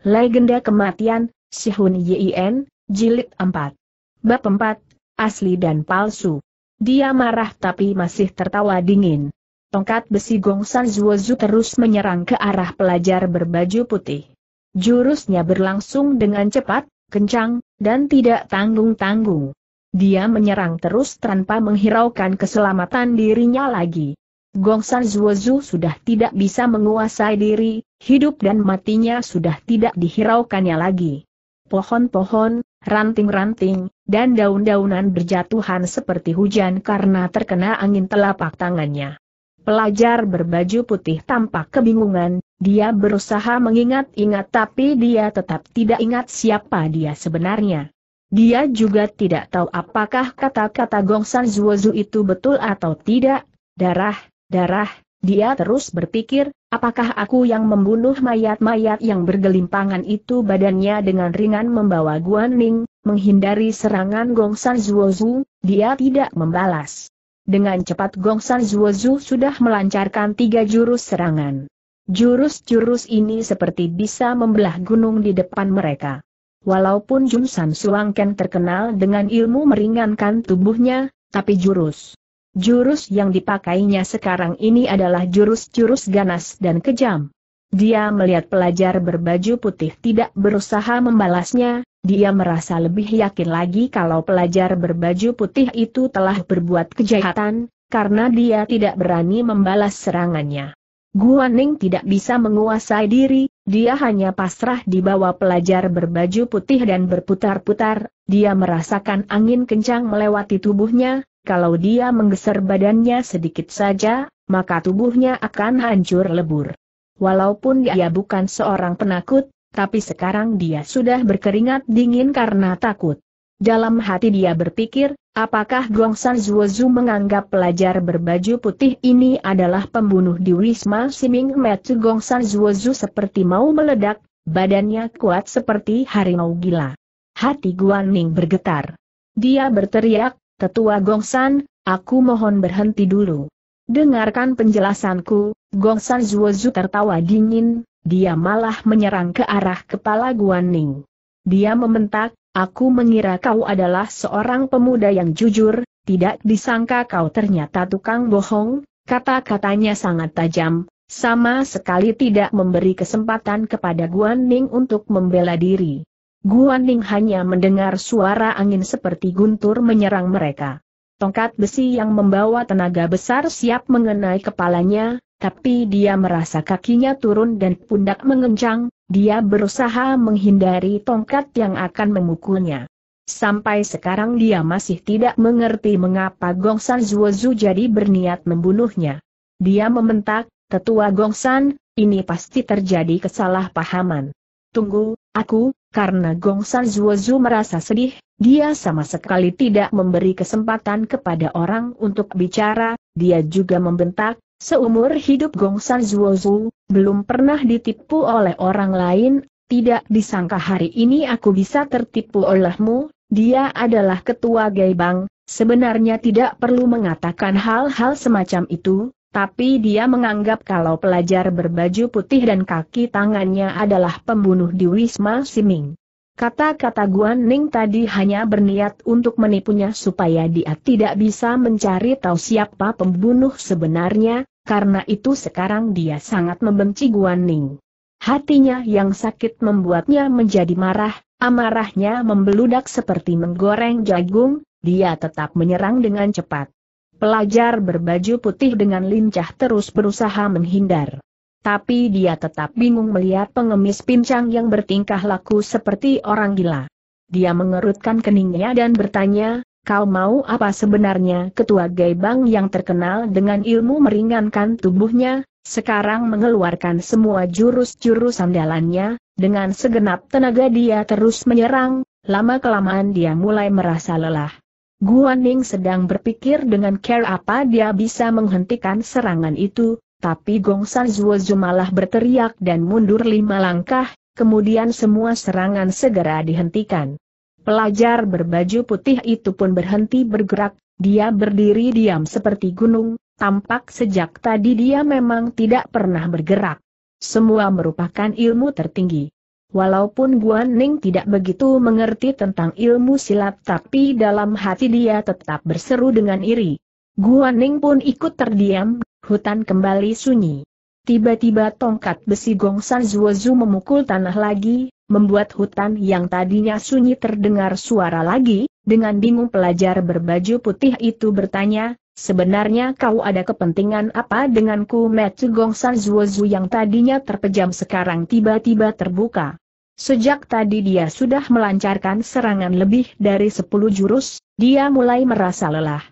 Legenda Kematian, Sihun Yin, Jilid 4. Bab 4, Asli dan Palsu. Dia marah tapi masih tertawa dingin. Tongkat besi Gongsan Zuozu terus menyerang ke arah pelajar berbaju putih. Jurusnya berlangsung dengan cepat, kencang, dan tidak tanggung-tanggung. Dia menyerang terus tanpa menghiraukan keselamatan dirinya lagi. Gongsan Zuozu sudah tidak bisa menguasai diri, hidup dan matinya sudah tidak dihiraukannya lagi. Pohon-pohon, ranting-ranting, dan daun-daunan berjatuhan seperti hujan karena terkena angin telapak tangannya. Pelajar berbaju putih tampak kebingungan, dia berusaha mengingat-ingat tapi dia tetap tidak ingat siapa dia sebenarnya. Dia juga tidak tahu apakah kata-kata Gongsan Zuozu itu betul atau tidak, darah, darah, dia terus berpikir, apakah aku yang membunuh mayat-mayat yang bergelimpangan itu badannya dengan ringan membawa Guan Ning, menghindari serangan Gong San Zuozu, dia tidak membalas. Dengan cepat Gong San Zuozu sudah melancarkan tiga jurus serangan. Jurus-jurus ini seperti bisa membelah gunung di depan mereka. Walaupun Jun San Suang Ken terkenal dengan ilmu meringankan tubuhnya, tapi jurus Jurus yang dipakainya sekarang ini adalah jurus-jurus ganas dan kejam. Dia melihat pelajar berbaju putih tidak berusaha membalasnya, dia merasa lebih yakin lagi kalau pelajar berbaju putih itu telah berbuat kejahatan, karena dia tidak berani membalas serangannya. Guaning tidak bisa menguasai diri, dia hanya pasrah di bawah pelajar berbaju putih dan berputar-putar, dia merasakan angin kencang melewati tubuhnya, kalau dia menggeser badannya sedikit saja, maka tubuhnya akan hancur lebur. Walaupun dia bukan seorang penakut, tapi sekarang dia sudah berkeringat dingin karena takut. Dalam hati dia berpikir, apakah Gongsan Zuozu menganggap pelajar berbaju putih ini adalah pembunuh di Wisma Siming Metsu Gongsan Zuozu seperti mau meledak, badannya kuat seperti harimau gila. Hati Guan Ning bergetar. Dia berteriak, Tetua Gongsan, aku mohon berhenti dulu. Dengarkan penjelasanku, Gongsan Zuozu tertawa dingin, dia malah menyerang ke arah kepala Guaning. Dia mementak, aku mengira kau adalah seorang pemuda yang jujur, tidak disangka kau ternyata tukang bohong, kata-katanya sangat tajam, sama sekali tidak memberi kesempatan kepada Guan Ning untuk membela diri. Guan Ning hanya mendengar suara angin seperti guntur menyerang mereka. Tongkat besi yang membawa tenaga besar siap mengenai kepalanya, tapi dia merasa kakinya turun dan pundak mengencang, dia berusaha menghindari tongkat yang akan memukulnya. Sampai sekarang dia masih tidak mengerti mengapa Gongsan Zuozu jadi berniat membunuhnya. Dia mementak, Tetua Gongsan, ini pasti terjadi kesalahpahaman. Tunggu, aku, karena Gongsan Zuozu merasa sedih, dia sama sekali tidak memberi kesempatan kepada orang untuk bicara, dia juga membentak, seumur hidup Gongsan Zuozu, belum pernah ditipu oleh orang lain, tidak disangka hari ini aku bisa tertipu olehmu, dia adalah ketua Gaibang, sebenarnya tidak perlu mengatakan hal-hal semacam itu, tapi dia menganggap kalau pelajar berbaju putih dan kaki tangannya adalah pembunuh di Wisma Siming. Kata-kata Guan Ning tadi hanya berniat untuk menipunya supaya dia tidak bisa mencari tahu siapa pembunuh sebenarnya, karena itu sekarang dia sangat membenci Guan Ning. Hatinya yang sakit membuatnya menjadi marah, amarahnya membeludak seperti menggoreng jagung, dia tetap menyerang dengan cepat. Pelajar berbaju putih dengan lincah terus berusaha menghindar. Tapi dia tetap bingung melihat pengemis pincang yang bertingkah laku seperti orang gila. Dia mengerutkan keningnya dan bertanya, kau mau apa sebenarnya ketua Gaibang yang terkenal dengan ilmu meringankan tubuhnya, sekarang mengeluarkan semua jurus-jurus andalannya, dengan segenap tenaga dia terus menyerang, lama-kelamaan dia mulai merasa lelah. Guaning sedang berpikir dengan care apa dia bisa menghentikan serangan itu, tapi Gong San Zuozu malah berteriak dan mundur lima langkah, kemudian semua serangan segera dihentikan. Pelajar berbaju putih itu pun berhenti bergerak, dia berdiri diam seperti gunung, tampak sejak tadi dia memang tidak pernah bergerak. Semua merupakan ilmu tertinggi. Walaupun Guan Ning tidak begitu mengerti tentang ilmu silat tapi dalam hati dia tetap berseru dengan iri. Guan Ning pun ikut terdiam, hutan kembali sunyi. Tiba-tiba tongkat besi Gong gongsan Zuozu memukul tanah lagi, membuat hutan yang tadinya sunyi terdengar suara lagi, dengan bingung pelajar berbaju putih itu bertanya, Sebenarnya kau ada kepentingan apa denganku Metsu Gongsan Zuozu yang tadinya terpejam sekarang tiba-tiba terbuka. Sejak tadi dia sudah melancarkan serangan lebih dari sepuluh jurus, dia mulai merasa lelah.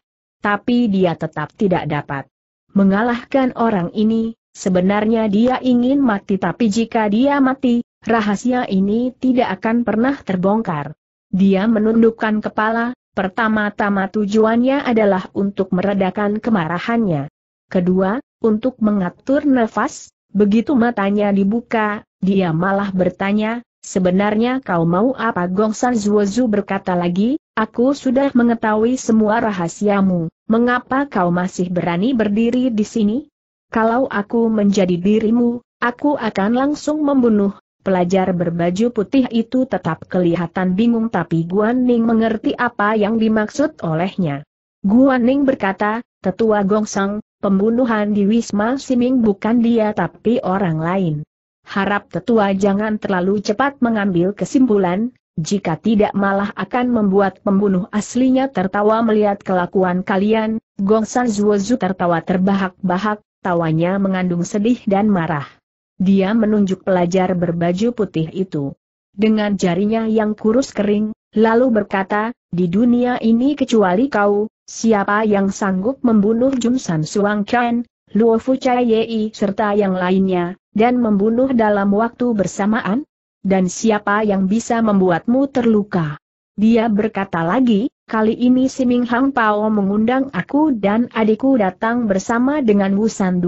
Tapi dia tetap tidak dapat mengalahkan orang ini, sebenarnya dia ingin mati tapi jika dia mati, rahasia ini tidak akan pernah terbongkar. Dia menundukkan kepala, Pertama-tama tujuannya adalah untuk meredakan kemarahannya. Kedua, untuk mengatur nafas, begitu matanya dibuka, dia malah bertanya, sebenarnya kau mau apa Gongsan Zuozu berkata lagi, aku sudah mengetahui semua rahasiamu, mengapa kau masih berani berdiri di sini? Kalau aku menjadi dirimu, aku akan langsung membunuh pelajar berbaju putih itu tetap kelihatan bingung tapi Guan Ning mengerti apa yang dimaksud olehnya. Guan Ning berkata, Tetua Gongsang, pembunuhan di Wisma Siming bukan dia tapi orang lain. Harap tetua jangan terlalu cepat mengambil kesimpulan, jika tidak malah akan membuat pembunuh aslinya tertawa melihat kelakuan kalian, Gongsang Zuozu tertawa terbahak-bahak, tawanya mengandung sedih dan marah. Dia menunjuk pelajar berbaju putih itu. Dengan jarinya yang kurus kering, lalu berkata, di dunia ini kecuali kau, siapa yang sanggup membunuh Jun San Suang Chen, Luo Fu Chai serta yang lainnya, dan membunuh dalam waktu bersamaan? Dan siapa yang bisa membuatmu terluka? Dia berkata lagi, kali ini Ming Hang Pao mengundang aku dan adikku datang bersama dengan Wu San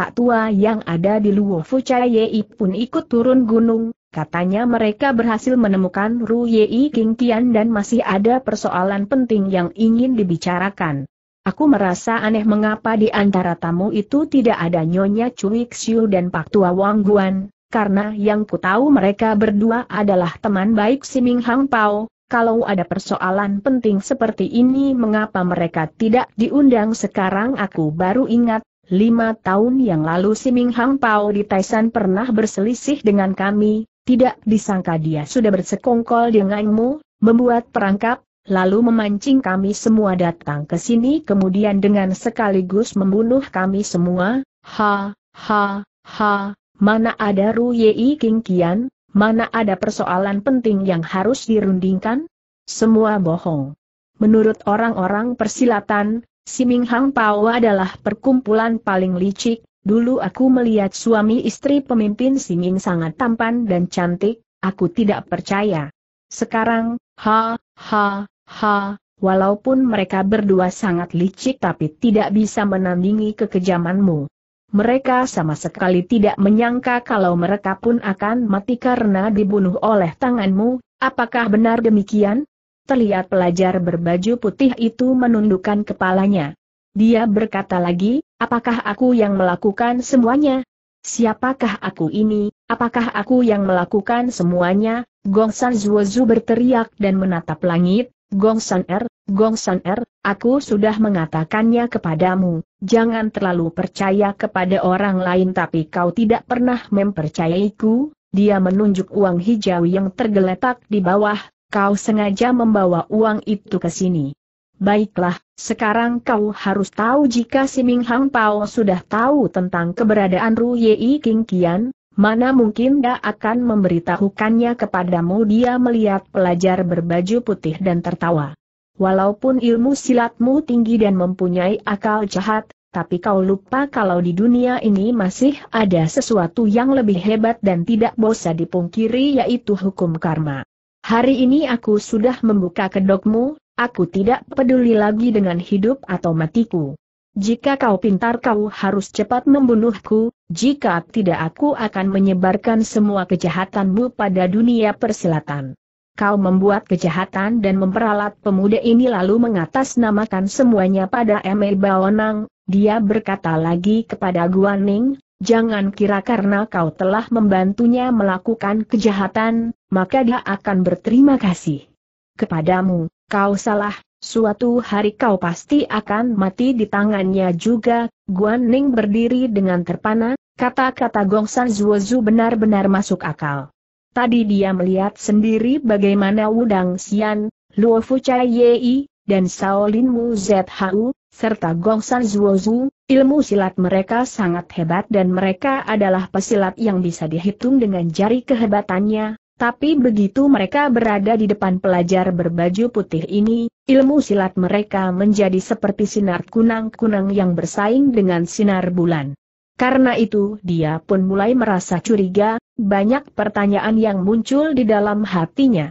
Pak Tua yang ada di Fu Chai pun ikut turun gunung, katanya mereka berhasil menemukan Ru Yei King Tian dan masih ada persoalan penting yang ingin dibicarakan. Aku merasa aneh mengapa di antara tamu itu tidak ada Nyonya Cui Xiu dan Pak Tua Wang Guan, karena yang ku tahu mereka berdua adalah teman baik si Ming Hang Pao, kalau ada persoalan penting seperti ini mengapa mereka tidak diundang sekarang aku baru ingat, Lima tahun yang lalu si Ming Hang Pao di Taisan pernah berselisih dengan kami, tidak disangka dia sudah bersekongkol denganmu, membuat perangkap, lalu memancing kami semua datang ke sini kemudian dengan sekaligus membunuh kami semua, ha, ha, ha, mana ada Ru Yei King Kian, mana ada persoalan penting yang harus dirundingkan? Semua bohong. Menurut orang-orang persilatan, Si Ming Hang Pao adalah perkumpulan paling licik, dulu aku melihat suami istri pemimpin Si Ming sangat tampan dan cantik, aku tidak percaya. Sekarang, ha, ha, ha, walaupun mereka berdua sangat licik tapi tidak bisa menandingi kekejamanmu. Mereka sama sekali tidak menyangka kalau mereka pun akan mati karena dibunuh oleh tanganmu, apakah benar demikian? terlihat pelajar berbaju putih itu menundukkan kepalanya. Dia berkata lagi, apakah aku yang melakukan semuanya? Siapakah aku ini? Apakah aku yang melakukan semuanya? Gongsan Zuozu berteriak dan menatap langit, Gongsan Er, Gongsan Er, aku sudah mengatakannya kepadamu, jangan terlalu percaya kepada orang lain tapi kau tidak pernah mempercayaiku, dia menunjuk uang hijau yang tergeletak di bawah, kau sengaja membawa uang itu ke sini. Baiklah, sekarang kau harus tahu jika si Ming Hang Pao sudah tahu tentang keberadaan Ru Yei King Kian, mana mungkin dia akan memberitahukannya kepadamu dia melihat pelajar berbaju putih dan tertawa. Walaupun ilmu silatmu tinggi dan mempunyai akal jahat, tapi kau lupa kalau di dunia ini masih ada sesuatu yang lebih hebat dan tidak bosa dipungkiri yaitu hukum karma. Hari ini aku sudah membuka kedokmu, aku tidak peduli lagi dengan hidup atau matiku. Jika kau pintar kau harus cepat membunuhku, jika tidak aku akan menyebarkan semua kejahatanmu pada dunia persilatan. Kau membuat kejahatan dan memperalat pemuda ini lalu mengatasnamakan semuanya pada Emil Baonang, dia berkata lagi kepada Guaning, Jangan kira karena kau telah membantunya melakukan kejahatan, maka dia akan berterima kasih. Kepadamu, kau salah, suatu hari kau pasti akan mati di tangannya juga, Guan Ning berdiri dengan terpana, kata-kata Gong Gongsan Zuozu benar-benar masuk akal. Tadi dia melihat sendiri bagaimana Wudang Xian, Luo Fu Chai Yei, dan Shaolin Wu Zhu, serta Gong Gongshan Zuozu, ilmu silat mereka sangat hebat dan mereka adalah pesilat yang bisa dihitung dengan jari kehebatannya, tapi begitu mereka berada di depan pelajar berbaju putih ini, ilmu silat mereka menjadi seperti sinar kunang-kunang yang bersaing dengan sinar bulan. Karena itu dia pun mulai merasa curiga, banyak pertanyaan yang muncul di dalam hatinya.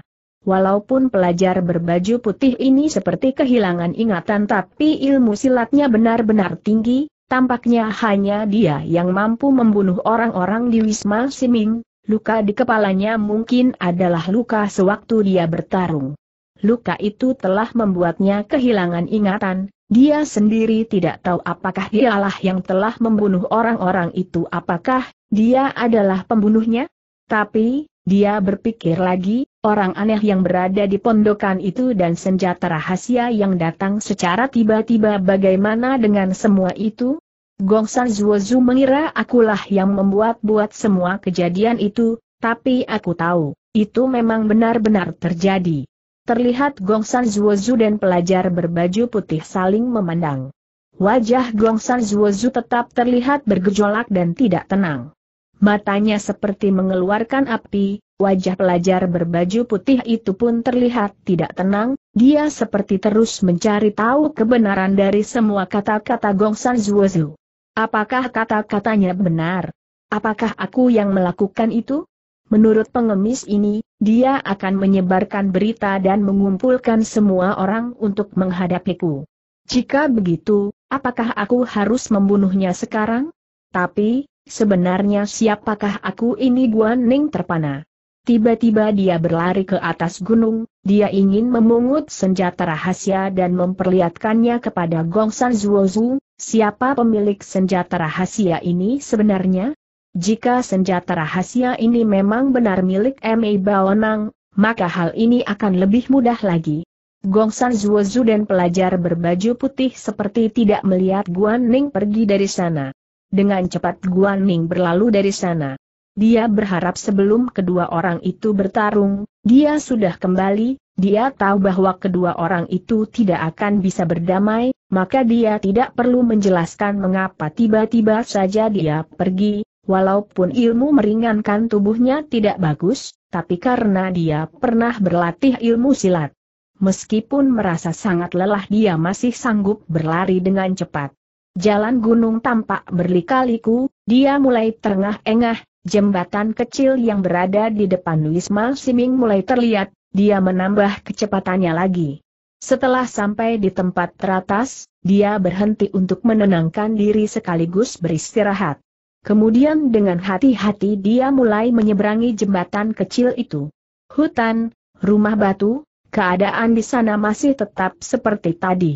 Walaupun pelajar berbaju putih ini seperti kehilangan ingatan tapi ilmu silatnya benar-benar tinggi, tampaknya hanya dia yang mampu membunuh orang-orang di Wisma Siming, luka di kepalanya mungkin adalah luka sewaktu dia bertarung. Luka itu telah membuatnya kehilangan ingatan, dia sendiri tidak tahu apakah dialah yang telah membunuh orang-orang itu apakah dia adalah pembunuhnya? Tapi, dia berpikir lagi, orang aneh yang berada di pondokan itu dan senjata rahasia yang datang secara tiba-tiba bagaimana dengan semua itu? Gong San Zuozu mengira akulah yang membuat-buat semua kejadian itu, tapi aku tahu, itu memang benar-benar terjadi. Terlihat Gong San Zuozu dan pelajar berbaju putih saling memandang. Wajah Gong San Zuozu tetap terlihat bergejolak dan tidak tenang. Matanya seperti mengeluarkan api, Wajah pelajar berbaju putih itu pun terlihat tidak tenang, dia seperti terus mencari tahu kebenaran dari semua kata-kata Gongsan Zuozu. Apakah kata-katanya benar? Apakah aku yang melakukan itu? Menurut pengemis ini, dia akan menyebarkan berita dan mengumpulkan semua orang untuk menghadapiku. Jika begitu, apakah aku harus membunuhnya sekarang? Tapi, sebenarnya siapakah aku ini Guan Ning terpana? Tiba-tiba dia berlari ke atas gunung, dia ingin memungut senjata rahasia dan memperlihatkannya kepada Gongsan Zuozu, siapa pemilik senjata rahasia ini sebenarnya? Jika senjata rahasia ini memang benar milik M.A. Baonang, maka hal ini akan lebih mudah lagi. Gongsan Zuozu dan pelajar berbaju putih seperti tidak melihat Guan Ning pergi dari sana. Dengan cepat Guan Ning berlalu dari sana. Dia berharap sebelum kedua orang itu bertarung, dia sudah kembali, dia tahu bahwa kedua orang itu tidak akan bisa berdamai, maka dia tidak perlu menjelaskan mengapa tiba-tiba saja dia pergi, walaupun ilmu meringankan tubuhnya tidak bagus, tapi karena dia pernah berlatih ilmu silat. Meskipun merasa sangat lelah dia masih sanggup berlari dengan cepat. Jalan gunung tampak berlikaliku, dia mulai terengah-engah, Jembatan kecil yang berada di depan Wisma Siming mulai terlihat, dia menambah kecepatannya lagi. Setelah sampai di tempat teratas, dia berhenti untuk menenangkan diri sekaligus beristirahat. Kemudian dengan hati-hati dia mulai menyeberangi jembatan kecil itu. Hutan, rumah batu, keadaan di sana masih tetap seperti tadi.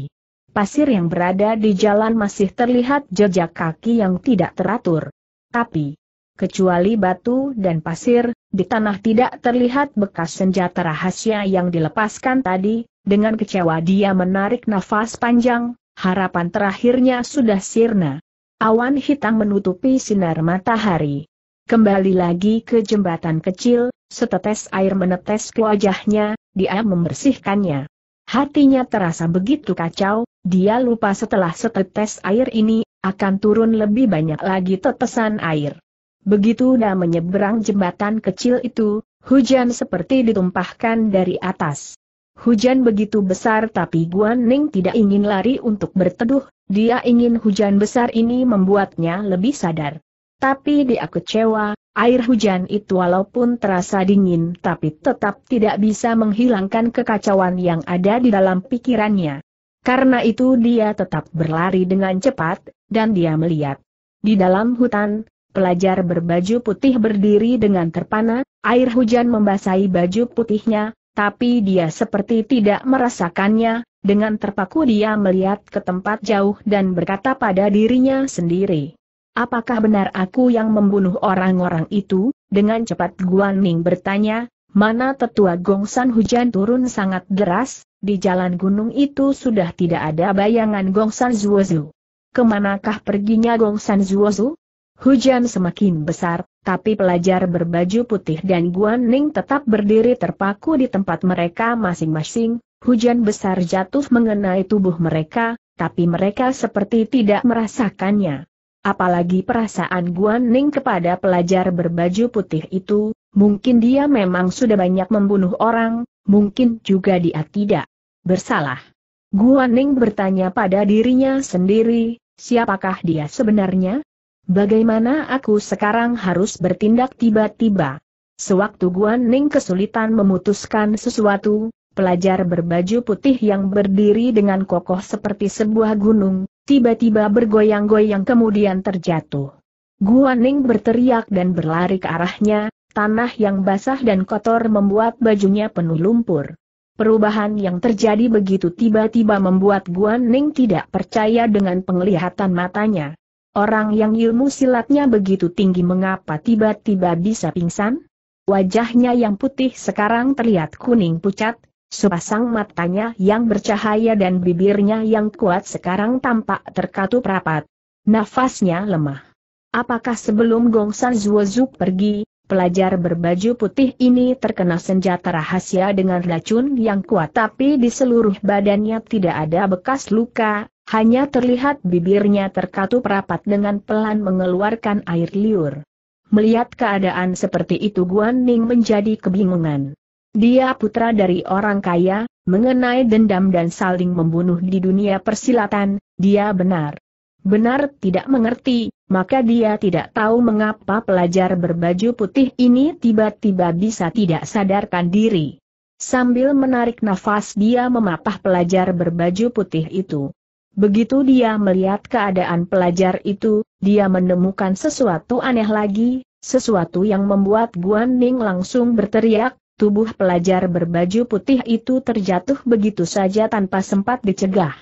Pasir yang berada di jalan masih terlihat jejak kaki yang tidak teratur. Tapi, kecuali batu dan pasir, di tanah tidak terlihat bekas senjata rahasia yang dilepaskan tadi, dengan kecewa dia menarik nafas panjang, harapan terakhirnya sudah sirna. Awan hitam menutupi sinar matahari. Kembali lagi ke jembatan kecil, setetes air menetes ke wajahnya, dia membersihkannya. Hatinya terasa begitu kacau, dia lupa setelah setetes air ini, akan turun lebih banyak lagi tetesan air. Begitu Na menyeberang jembatan kecil itu, hujan seperti ditumpahkan dari atas. Hujan begitu besar tapi Guan Ning tidak ingin lari untuk berteduh, dia ingin hujan besar ini membuatnya lebih sadar. Tapi dia kecewa, air hujan itu walaupun terasa dingin tapi tetap tidak bisa menghilangkan kekacauan yang ada di dalam pikirannya. Karena itu dia tetap berlari dengan cepat, dan dia melihat. Di dalam hutan, Pelajar berbaju putih berdiri dengan terpana, air hujan membasahi baju putihnya, tapi dia seperti tidak merasakannya, dengan terpaku dia melihat ke tempat jauh dan berkata pada dirinya sendiri. Apakah benar aku yang membunuh orang-orang itu? Dengan cepat Guan Ning bertanya, mana tetua gongsan hujan turun sangat deras, di jalan gunung itu sudah tidak ada bayangan gongsan Zuozu. Kemanakah perginya gongsan Zuozu? Hujan semakin besar, tapi pelajar berbaju putih dan Guan Ning tetap berdiri terpaku di tempat mereka masing-masing. Hujan besar jatuh mengenai tubuh mereka, tapi mereka seperti tidak merasakannya. Apalagi perasaan Guan Ning kepada pelajar berbaju putih itu, mungkin dia memang sudah banyak membunuh orang, mungkin juga dia tidak bersalah. Guan Ning bertanya pada dirinya sendiri, siapakah dia sebenarnya? Bagaimana aku sekarang harus bertindak tiba-tiba? Sewaktu Guan Ning kesulitan memutuskan sesuatu, pelajar berbaju putih yang berdiri dengan kokoh seperti sebuah gunung, tiba-tiba bergoyang-goyang kemudian terjatuh. Guan Ning berteriak dan berlari ke arahnya, tanah yang basah dan kotor membuat bajunya penuh lumpur. Perubahan yang terjadi begitu tiba-tiba membuat Guan Ning tidak percaya dengan penglihatan matanya. Orang yang ilmu silatnya begitu tinggi mengapa tiba-tiba bisa pingsan? Wajahnya yang putih sekarang terlihat kuning pucat, sepasang matanya yang bercahaya dan bibirnya yang kuat sekarang tampak terkatup rapat. Nafasnya lemah. Apakah sebelum Gongsan Zuozuk pergi, pelajar berbaju putih ini terkena senjata rahasia dengan racun yang kuat tapi di seluruh badannya tidak ada bekas luka, hanya terlihat bibirnya terkatup rapat dengan pelan mengeluarkan air liur. Melihat keadaan seperti itu Guan Ning menjadi kebingungan. Dia putra dari orang kaya, mengenai dendam dan saling membunuh di dunia persilatan, dia benar. Benar tidak mengerti, maka dia tidak tahu mengapa pelajar berbaju putih ini tiba-tiba bisa tidak sadarkan diri. Sambil menarik nafas dia memapah pelajar berbaju putih itu. Begitu dia melihat keadaan pelajar itu, dia menemukan sesuatu aneh lagi, sesuatu yang membuat Guan Ning langsung berteriak, tubuh pelajar berbaju putih itu terjatuh begitu saja tanpa sempat dicegah.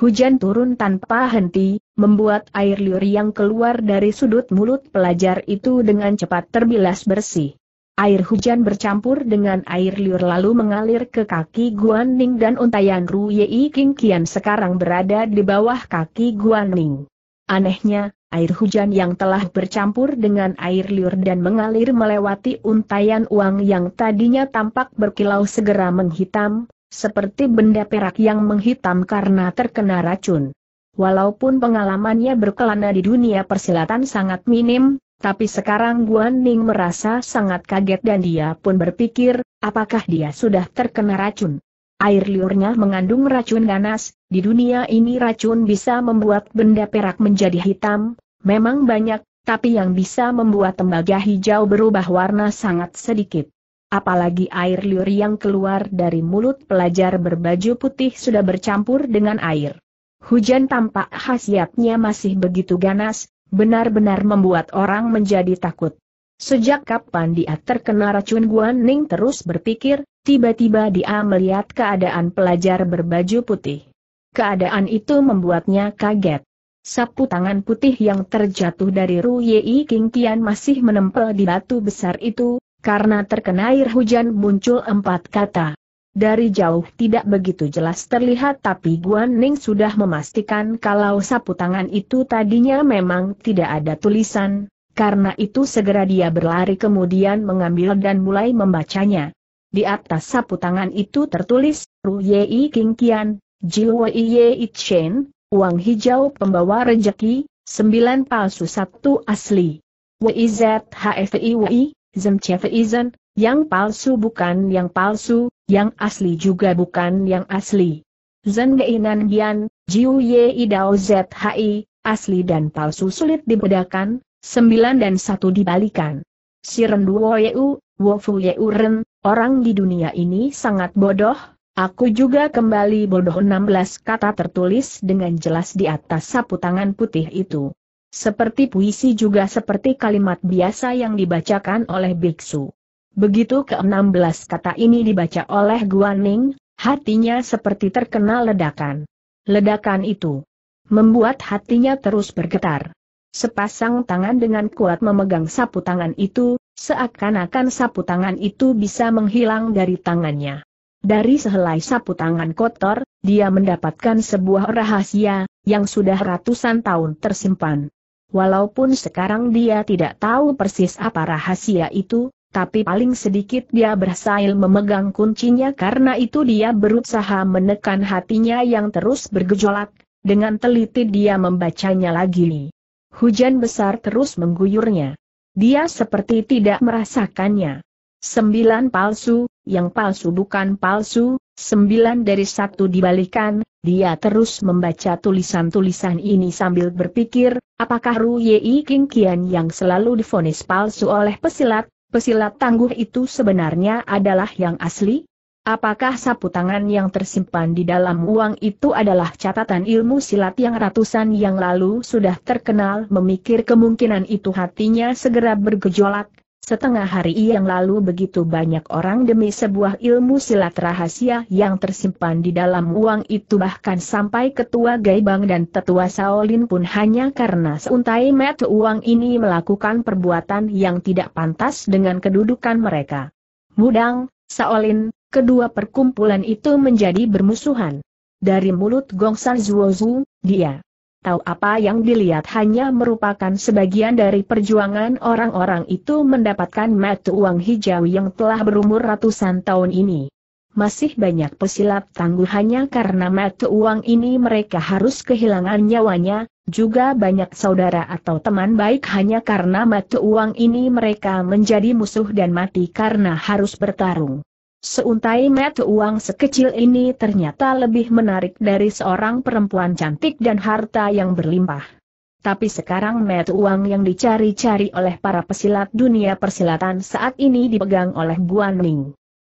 Hujan turun tanpa henti, membuat air liur yang keluar dari sudut mulut pelajar itu dengan cepat terbilas bersih. Air hujan bercampur dengan air liur lalu mengalir ke kaki Guan Ning dan untayan Ru Yei King Kian sekarang berada di bawah kaki Guan Ning. Anehnya, air hujan yang telah bercampur dengan air liur dan mengalir melewati untayan uang yang tadinya tampak berkilau segera menghitam, seperti benda perak yang menghitam karena terkena racun. Walaupun pengalamannya berkelana di dunia persilatan sangat minim, tapi sekarang Guan Ning merasa sangat kaget dan dia pun berpikir, apakah dia sudah terkena racun. Air liurnya mengandung racun ganas, di dunia ini racun bisa membuat benda perak menjadi hitam, memang banyak, tapi yang bisa membuat tembaga hijau berubah warna sangat sedikit. Apalagi air liur yang keluar dari mulut pelajar berbaju putih sudah bercampur dengan air. Hujan tampak khasiatnya masih begitu ganas, benar-benar membuat orang menjadi takut. Sejak kapan dia terkena racun Guan Ning terus berpikir, tiba-tiba dia melihat keadaan pelajar berbaju putih. Keadaan itu membuatnya kaget. Sapu tangan putih yang terjatuh dari Ru Yei King Tian masih menempel di batu besar itu, karena terkena air hujan muncul empat kata. Dari jauh tidak begitu jelas terlihat tapi Guan Ning sudah memastikan kalau sapu tangan itu tadinya memang tidak ada tulisan, karena itu segera dia berlari kemudian mengambil dan mulai membacanya. Di atas sapu tangan itu tertulis, Ru Yei King Qian, Jiwa Yei Chen, uang hijau pembawa rejeki, sembilan palsu satu asli. Wei Wei, Fei Zen, yang palsu bukan yang palsu, yang asli juga bukan yang asli. Zengeinan Yan, Jiu Ye Idao ZHI, asli dan palsu sulit dibedakan, sembilan dan satu dibalikan. Si Duo Yeu, Wofu Yeu Ren, orang di dunia ini sangat bodoh, Aku juga kembali bodoh 16 kata tertulis dengan jelas di atas sapu tangan putih itu. Seperti puisi juga seperti kalimat biasa yang dibacakan oleh biksu. Begitu ke-16 kata ini dibaca oleh Guaning, hatinya seperti terkena ledakan. Ledakan itu membuat hatinya terus bergetar. Sepasang tangan dengan kuat memegang sapu tangan itu, seakan-akan sapu tangan itu bisa menghilang dari tangannya. Dari sehelai sapu tangan kotor, dia mendapatkan sebuah rahasia, yang sudah ratusan tahun tersimpan. Walaupun sekarang dia tidak tahu persis apa rahasia itu, tapi paling sedikit dia berhasil memegang kuncinya karena itu dia berusaha menekan hatinya yang terus bergejolak, dengan teliti dia membacanya lagi. Hujan besar terus mengguyurnya. Dia seperti tidak merasakannya. Sembilan palsu, yang palsu bukan palsu, sembilan dari satu dibalikan, dia terus membaca tulisan-tulisan ini sambil berpikir, apakah Ru Yei King Kian yang selalu difonis palsu oleh pesilat, pesilat tangguh itu sebenarnya adalah yang asli? Apakah sapu tangan yang tersimpan di dalam uang itu adalah catatan ilmu silat yang ratusan yang lalu sudah terkenal memikir kemungkinan itu hatinya segera bergejolak, Setengah hari yang lalu begitu banyak orang demi sebuah ilmu silat rahasia yang tersimpan di dalam uang itu bahkan sampai ketua Gaibang dan tetua Saolin pun hanya karena seuntai met uang ini melakukan perbuatan yang tidak pantas dengan kedudukan mereka. Mudang, Saolin, kedua perkumpulan itu menjadi bermusuhan. Dari mulut Gongsan Zuozu, dia tahu apa yang dilihat hanya merupakan sebagian dari perjuangan orang-orang itu mendapatkan mata uang hijau yang telah berumur ratusan tahun ini. Masih banyak pesilat tangguh hanya karena mata uang ini mereka harus kehilangan nyawanya, juga banyak saudara atau teman baik hanya karena mata uang ini mereka menjadi musuh dan mati karena harus bertarung. Seuntai met uang sekecil ini ternyata lebih menarik dari seorang perempuan cantik dan harta yang berlimpah. Tapi sekarang met uang yang dicari-cari oleh para pesilat dunia persilatan saat ini dipegang oleh Guan Ning.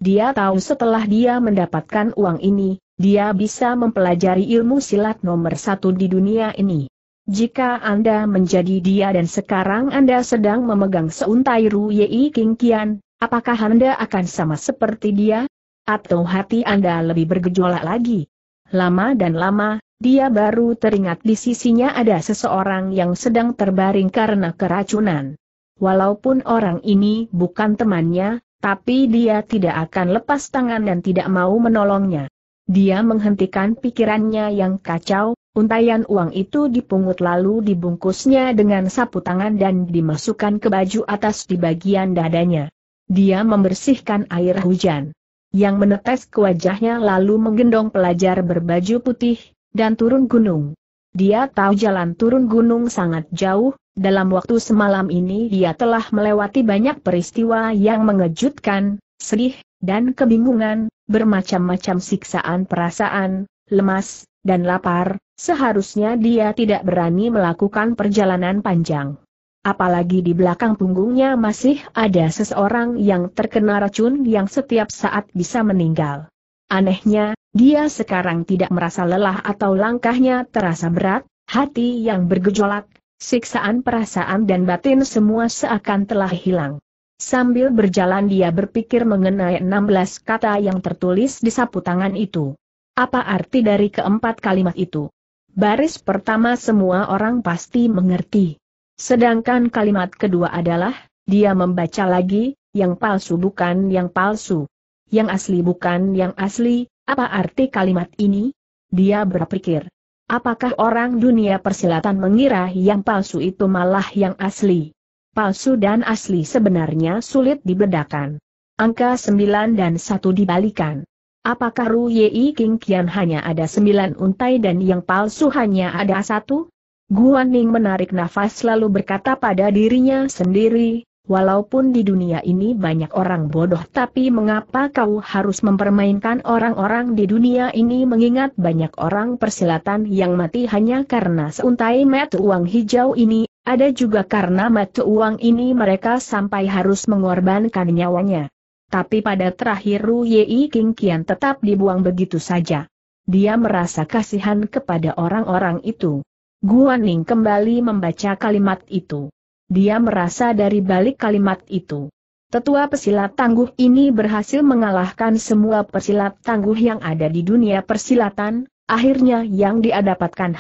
Dia tahu setelah dia mendapatkan uang ini, dia bisa mempelajari ilmu silat nomor satu di dunia ini. Jika Anda menjadi dia dan sekarang Anda sedang memegang seuntai Ru Yei King Kian, Apakah Anda akan sama seperti dia? Atau hati Anda lebih bergejolak lagi? Lama dan lama, dia baru teringat di sisinya ada seseorang yang sedang terbaring karena keracunan. Walaupun orang ini bukan temannya, tapi dia tidak akan lepas tangan dan tidak mau menolongnya. Dia menghentikan pikirannya yang kacau, Untayan uang itu dipungut lalu dibungkusnya dengan sapu tangan dan dimasukkan ke baju atas di bagian dadanya. Dia membersihkan air hujan yang menetes ke wajahnya lalu menggendong pelajar berbaju putih, dan turun gunung. Dia tahu jalan turun gunung sangat jauh, dalam waktu semalam ini dia telah melewati banyak peristiwa yang mengejutkan, sedih, dan kebingungan, bermacam-macam siksaan perasaan, lemas, dan lapar, seharusnya dia tidak berani melakukan perjalanan panjang. Apalagi di belakang punggungnya masih ada seseorang yang terkena racun yang setiap saat bisa meninggal. Anehnya, dia sekarang tidak merasa lelah atau langkahnya terasa berat, hati yang bergejolak, siksaan perasaan dan batin semua seakan telah hilang. Sambil berjalan dia berpikir mengenai 16 kata yang tertulis di sapu tangan itu. Apa arti dari keempat kalimat itu? Baris pertama semua orang pasti mengerti. Sedangkan kalimat kedua adalah, dia membaca lagi, yang palsu bukan yang palsu. Yang asli bukan yang asli, apa arti kalimat ini? Dia berpikir, apakah orang dunia persilatan mengira yang palsu itu malah yang asli? Palsu dan asli sebenarnya sulit dibedakan. Angka 9 dan 1 dibalikan. Apakah Ru Yei King Kian hanya ada 9 untai dan yang palsu hanya ada satu? Guan Ning menarik nafas lalu berkata pada dirinya sendiri, walaupun di dunia ini banyak orang bodoh tapi mengapa kau harus mempermainkan orang-orang di dunia ini mengingat banyak orang persilatan yang mati hanya karena seuntai met uang hijau ini, ada juga karena met uang ini mereka sampai harus mengorbankan nyawanya. Tapi pada terakhir Ru Yei King Kian tetap dibuang begitu saja. Dia merasa kasihan kepada orang-orang itu. Guaning kembali membaca kalimat itu. Dia merasa dari balik kalimat itu. Tetua pesilat tangguh ini berhasil mengalahkan semua pesilat tangguh yang ada di dunia persilatan, akhirnya yang dia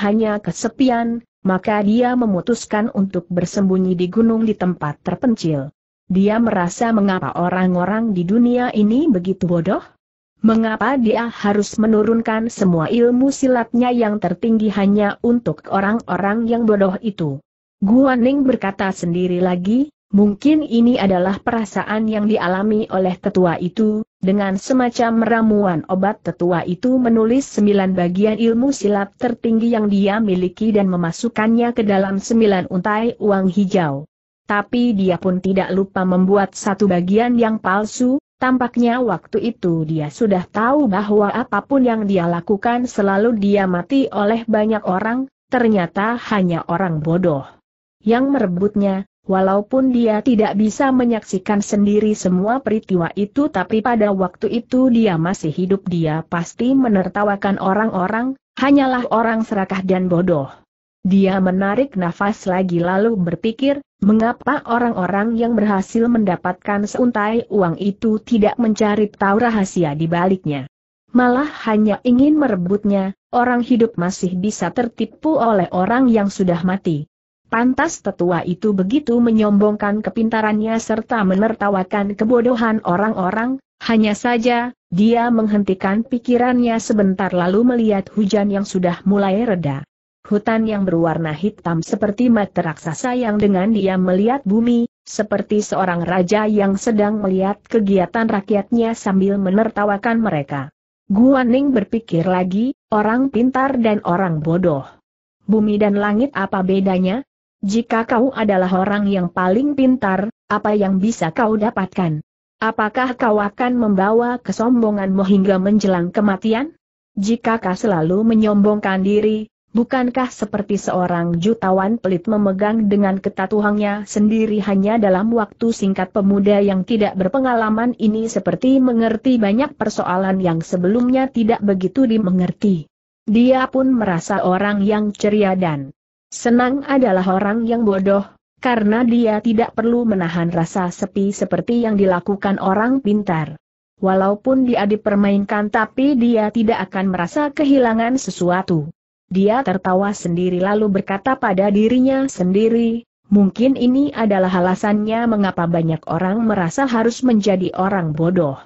hanya kesepian, maka dia memutuskan untuk bersembunyi di gunung di tempat terpencil. Dia merasa mengapa orang-orang di dunia ini begitu bodoh? Mengapa dia harus menurunkan semua ilmu silatnya yang tertinggi hanya untuk orang-orang yang bodoh itu? Guan Ning berkata sendiri lagi, mungkin ini adalah perasaan yang dialami oleh tetua itu, dengan semacam ramuan obat tetua itu menulis sembilan bagian ilmu silat tertinggi yang dia miliki dan memasukkannya ke dalam sembilan untai uang hijau. Tapi dia pun tidak lupa membuat satu bagian yang palsu, Tampaknya waktu itu dia sudah tahu bahwa apapun yang dia lakukan selalu dia mati oleh banyak orang, ternyata hanya orang bodoh. Yang merebutnya, walaupun dia tidak bisa menyaksikan sendiri semua peristiwa itu tapi pada waktu itu dia masih hidup dia pasti menertawakan orang-orang, hanyalah orang serakah dan bodoh. Dia menarik nafas lagi lalu berpikir, mengapa orang-orang yang berhasil mendapatkan seuntai uang itu tidak mencari tahu rahasia di baliknya. Malah hanya ingin merebutnya, orang hidup masih bisa tertipu oleh orang yang sudah mati. Pantas tetua itu begitu menyombongkan kepintarannya serta menertawakan kebodohan orang-orang, hanya saja, dia menghentikan pikirannya sebentar lalu melihat hujan yang sudah mulai reda. Hutan yang berwarna hitam seperti mata raksasa yang dengan dia melihat bumi, seperti seorang raja yang sedang melihat kegiatan rakyatnya sambil menertawakan mereka. Guaning berpikir lagi, orang pintar dan orang bodoh. Bumi dan langit apa bedanya? Jika kau adalah orang yang paling pintar, apa yang bisa kau dapatkan? Apakah kau akan membawa kesombonganmu hingga menjelang kematian? Jika kau selalu menyombongkan diri, Bukankah seperti seorang jutawan pelit memegang dengan ketatuhannya sendiri hanya dalam waktu singkat pemuda yang tidak berpengalaman ini seperti mengerti banyak persoalan yang sebelumnya tidak begitu dimengerti. Dia pun merasa orang yang ceria dan senang adalah orang yang bodoh, karena dia tidak perlu menahan rasa sepi seperti yang dilakukan orang pintar. Walaupun dia dipermainkan tapi dia tidak akan merasa kehilangan sesuatu. Dia tertawa sendiri lalu berkata pada dirinya sendiri, mungkin ini adalah alasannya mengapa banyak orang merasa harus menjadi orang bodoh.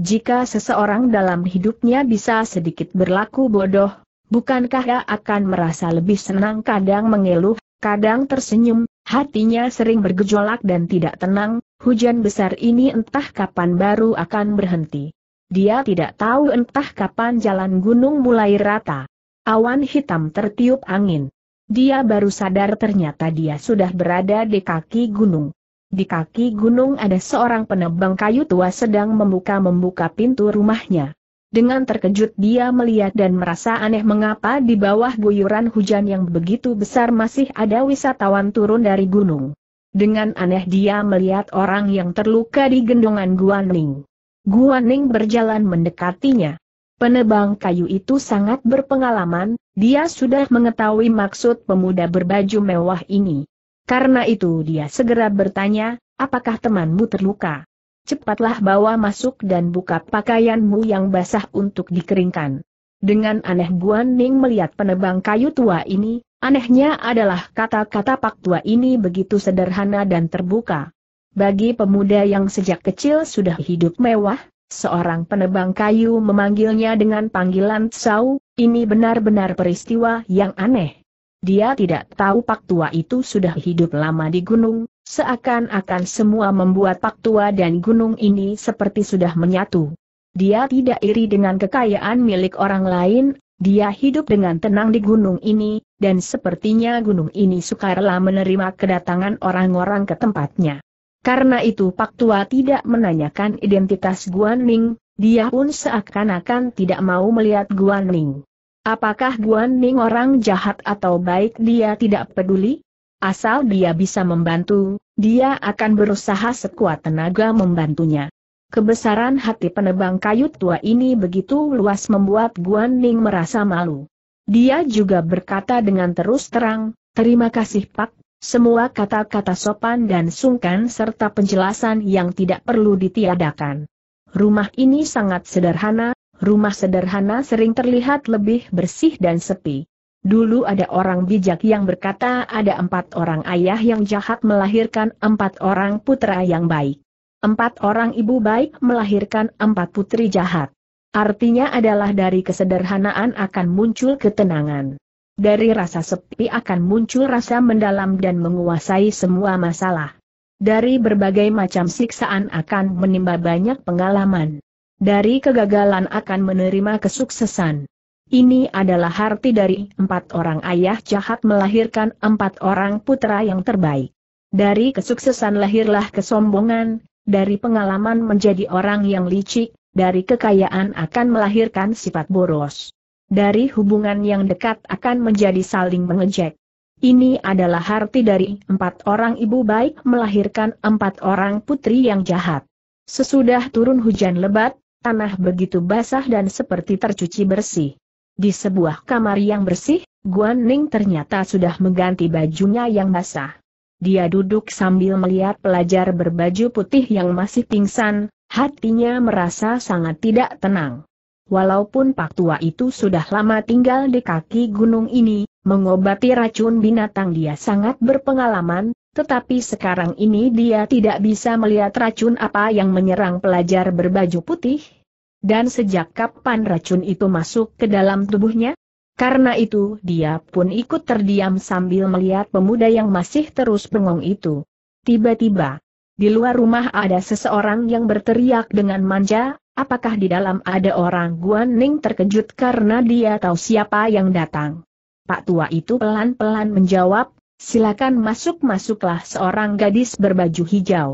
Jika seseorang dalam hidupnya bisa sedikit berlaku bodoh, bukankah ia akan merasa lebih senang kadang mengeluh, kadang tersenyum, hatinya sering bergejolak dan tidak tenang, hujan besar ini entah kapan baru akan berhenti. Dia tidak tahu entah kapan jalan gunung mulai rata. Awan hitam tertiup angin. Dia baru sadar ternyata dia sudah berada di kaki gunung. Di kaki gunung ada seorang penebang kayu tua sedang membuka-membuka pintu rumahnya. Dengan terkejut dia melihat dan merasa aneh mengapa di bawah guyuran hujan yang begitu besar masih ada wisatawan turun dari gunung. Dengan aneh dia melihat orang yang terluka di gendongan Guaning. Guaning berjalan mendekatinya. Penebang kayu itu sangat berpengalaman, dia sudah mengetahui maksud pemuda berbaju mewah ini. Karena itu dia segera bertanya, apakah temanmu terluka? Cepatlah bawa masuk dan buka pakaianmu yang basah untuk dikeringkan. Dengan aneh Guan Ning melihat penebang kayu tua ini, anehnya adalah kata-kata pak tua ini begitu sederhana dan terbuka. Bagi pemuda yang sejak kecil sudah hidup mewah, Seorang penebang kayu memanggilnya dengan panggilan Tsau, ini benar-benar peristiwa yang aneh. Dia tidak tahu Pak Tua itu sudah hidup lama di gunung, seakan-akan semua membuat Pak Tua dan gunung ini seperti sudah menyatu. Dia tidak iri dengan kekayaan milik orang lain, dia hidup dengan tenang di gunung ini, dan sepertinya gunung ini sukarlah menerima kedatangan orang-orang ke tempatnya. Karena itu Pak Tua tidak menanyakan identitas Guan Ning, dia pun seakan-akan tidak mau melihat Guan Ning. Apakah Guan Ning orang jahat atau baik dia tidak peduli? Asal dia bisa membantu, dia akan berusaha sekuat tenaga membantunya. Kebesaran hati penebang kayu tua ini begitu luas membuat Guan Ning merasa malu. Dia juga berkata dengan terus terang, terima kasih Pak, semua kata-kata sopan dan sungkan serta penjelasan yang tidak perlu ditiadakan. Rumah ini sangat sederhana, rumah sederhana sering terlihat lebih bersih dan sepi. Dulu ada orang bijak yang berkata ada empat orang ayah yang jahat melahirkan empat orang putra yang baik. Empat orang ibu baik melahirkan empat putri jahat. Artinya adalah dari kesederhanaan akan muncul ketenangan dari rasa sepi akan muncul rasa mendalam dan menguasai semua masalah. Dari berbagai macam siksaan akan menimba banyak pengalaman. Dari kegagalan akan menerima kesuksesan. Ini adalah arti dari empat orang ayah jahat melahirkan empat orang putra yang terbaik. Dari kesuksesan lahirlah kesombongan, dari pengalaman menjadi orang yang licik, dari kekayaan akan melahirkan sifat boros. Dari hubungan yang dekat akan menjadi saling mengejek. Ini adalah arti dari empat orang ibu baik melahirkan empat orang putri yang jahat. Sesudah turun hujan lebat, tanah begitu basah dan seperti tercuci bersih. Di sebuah kamar yang bersih, Guan Ning ternyata sudah mengganti bajunya yang basah. Dia duduk sambil melihat pelajar berbaju putih yang masih pingsan, hatinya merasa sangat tidak tenang. Walaupun Pak Tua itu sudah lama tinggal di kaki gunung ini, mengobati racun binatang dia sangat berpengalaman, tetapi sekarang ini dia tidak bisa melihat racun apa yang menyerang pelajar berbaju putih. Dan sejak kapan racun itu masuk ke dalam tubuhnya? Karena itu dia pun ikut terdiam sambil melihat pemuda yang masih terus bengong itu. Tiba-tiba, di luar rumah ada seseorang yang berteriak dengan manja, Apakah di dalam ada orang Guan Ning terkejut karena dia tahu siapa yang datang? Pak tua itu pelan-pelan menjawab, silakan masuk-masuklah seorang gadis berbaju hijau.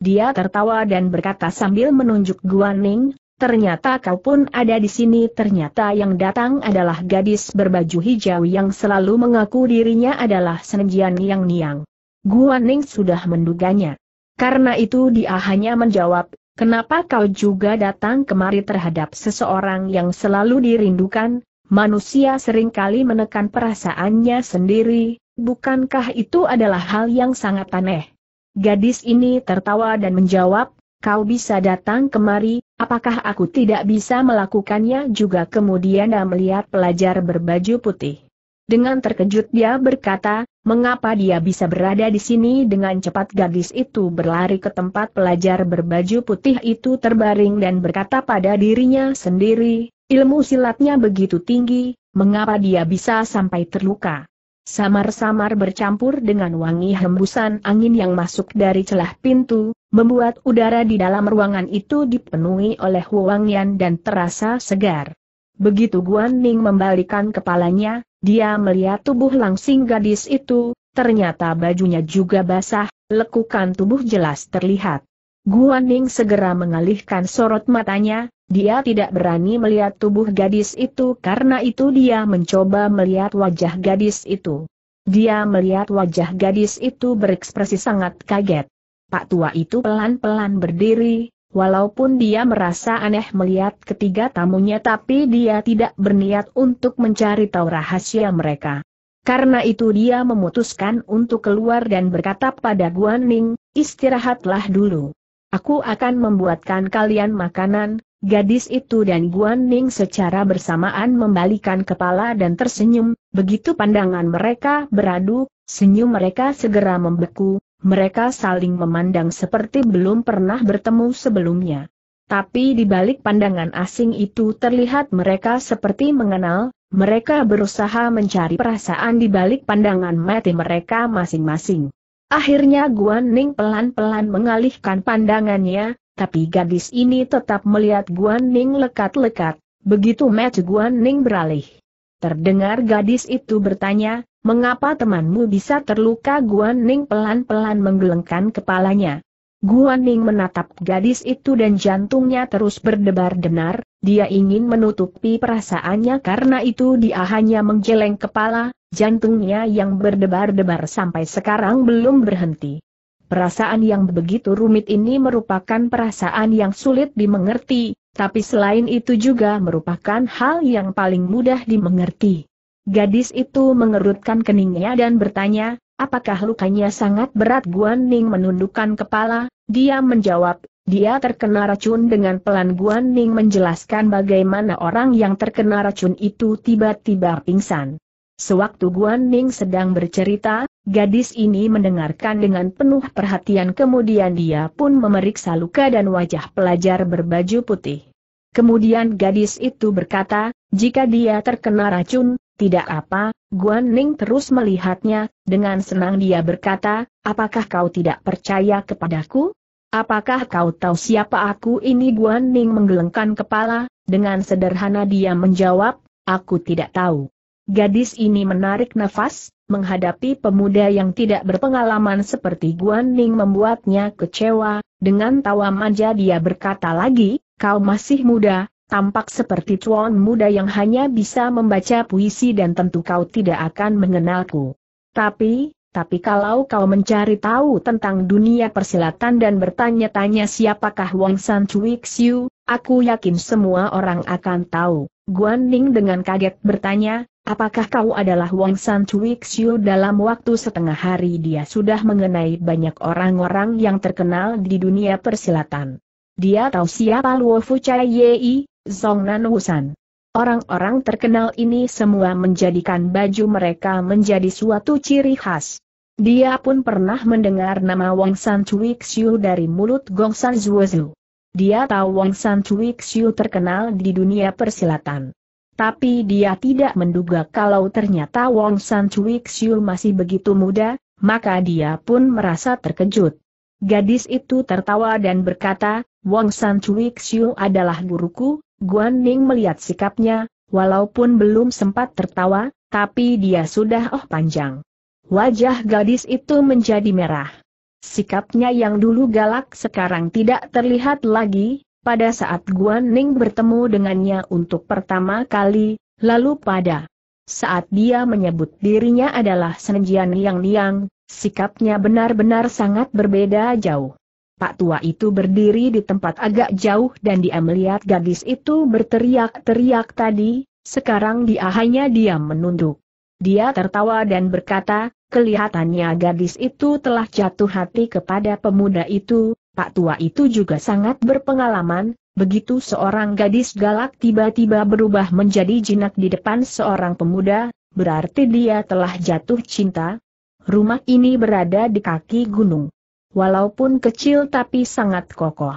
Dia tertawa dan berkata sambil menunjuk Guan Ning, ternyata kau pun ada di sini ternyata yang datang adalah gadis berbaju hijau yang selalu mengaku dirinya adalah Senjian Yang Niang. Guan Ning sudah menduganya. Karena itu dia hanya menjawab, Kenapa kau juga datang kemari terhadap seseorang yang selalu dirindukan? Manusia seringkali menekan perasaannya sendiri, bukankah itu adalah hal yang sangat aneh? Gadis ini tertawa dan menjawab, kau bisa datang kemari, apakah aku tidak bisa melakukannya juga kemudian melihat pelajar berbaju putih. Dengan terkejut dia berkata, mengapa dia bisa berada di sini dengan cepat gadis itu berlari ke tempat pelajar berbaju putih itu terbaring dan berkata pada dirinya sendiri, ilmu silatnya begitu tinggi, mengapa dia bisa sampai terluka. Samar-samar bercampur dengan wangi hembusan angin yang masuk dari celah pintu, membuat udara di dalam ruangan itu dipenuhi oleh wangian dan terasa segar. Begitu Guan Ning membalikan kepalanya, dia melihat tubuh langsing gadis itu, ternyata bajunya juga basah, lekukan tubuh jelas terlihat. Guaning segera mengalihkan sorot matanya, dia tidak berani melihat tubuh gadis itu karena itu dia mencoba melihat wajah gadis itu. Dia melihat wajah gadis itu berekspresi sangat kaget. Pak tua itu pelan-pelan berdiri, Walaupun dia merasa aneh melihat ketiga tamunya tapi dia tidak berniat untuk mencari tahu rahasia mereka. Karena itu dia memutuskan untuk keluar dan berkata pada Guan Ning, istirahatlah dulu. Aku akan membuatkan kalian makanan, gadis itu dan Guan Ning secara bersamaan membalikan kepala dan tersenyum, begitu pandangan mereka beradu, senyum mereka segera membeku, mereka saling memandang seperti belum pernah bertemu sebelumnya. Tapi di balik pandangan asing itu terlihat mereka seperti mengenal, mereka berusaha mencari perasaan di balik pandangan mati mereka masing-masing. Akhirnya Guan Ning pelan-pelan mengalihkan pandangannya, tapi gadis ini tetap melihat Guan Ning lekat-lekat, begitu mati Guan Ning beralih. Terdengar gadis itu bertanya, mengapa temanmu bisa terluka Guan Ning pelan-pelan menggelengkan kepalanya. Guan Ning menatap gadis itu dan jantungnya terus berdebar denar, dia ingin menutupi perasaannya karena itu dia hanya menggeleng kepala, jantungnya yang berdebar-debar sampai sekarang belum berhenti. Perasaan yang begitu rumit ini merupakan perasaan yang sulit dimengerti, tapi selain itu juga merupakan hal yang paling mudah dimengerti. Gadis itu mengerutkan keningnya dan bertanya, apakah lukanya sangat berat Guan Ning menundukkan kepala, dia menjawab, dia terkena racun dengan pelan Guan Ning menjelaskan bagaimana orang yang terkena racun itu tiba-tiba pingsan. Sewaktu Guan Ning sedang bercerita, gadis ini mendengarkan dengan penuh perhatian kemudian dia pun memeriksa luka dan wajah pelajar berbaju putih. Kemudian gadis itu berkata, jika dia terkena racun, tidak apa, Guan Ning terus melihatnya, dengan senang dia berkata, apakah kau tidak percaya kepadaku? Apakah kau tahu siapa aku ini Guan Ning menggelengkan kepala, dengan sederhana dia menjawab, aku tidak tahu. Gadis ini menarik nafas, menghadapi pemuda yang tidak berpengalaman seperti Guan Ning membuatnya kecewa, dengan tawa manja dia berkata lagi, kau masih muda, tampak seperti tuan muda yang hanya bisa membaca puisi dan tentu kau tidak akan mengenalku. Tapi, tapi kalau kau mencari tahu tentang dunia persilatan dan bertanya-tanya siapakah Wang San Cui Xiu, aku yakin semua orang akan tahu. Guan Ning dengan kaget bertanya, Apakah kau adalah Wang San Cui Xiu dalam waktu setengah hari dia sudah mengenai banyak orang-orang yang terkenal di dunia persilatan. Dia tahu siapa Luo Fu Chai Yei, Zong Nan Husan. Orang-orang terkenal ini semua menjadikan baju mereka menjadi suatu ciri khas. Dia pun pernah mendengar nama Wang San Cui Xiu dari mulut Gong San Zuozu. Dia tahu Wang San Cui Xiu terkenal di dunia persilatan. Tapi dia tidak menduga kalau ternyata Wong San Cui Xiu masih begitu muda, maka dia pun merasa terkejut. Gadis itu tertawa dan berkata, Wong San Cui Xiu adalah guruku, Guan Ning melihat sikapnya, walaupun belum sempat tertawa, tapi dia sudah oh panjang. Wajah gadis itu menjadi merah. Sikapnya yang dulu galak sekarang tidak terlihat lagi, pada saat Guan Ning bertemu dengannya untuk pertama kali, lalu pada saat dia menyebut dirinya adalah Senjian Liang Liang, sikapnya benar-benar sangat berbeda jauh. Pak tua itu berdiri di tempat agak jauh dan dia melihat gadis itu berteriak-teriak tadi, sekarang dia hanya diam menunduk. Dia tertawa dan berkata, kelihatannya gadis itu telah jatuh hati kepada pemuda itu, Pak tua itu juga sangat berpengalaman, begitu seorang gadis galak tiba-tiba berubah menjadi jinak di depan seorang pemuda, berarti dia telah jatuh cinta. Rumah ini berada di kaki gunung. Walaupun kecil tapi sangat kokoh.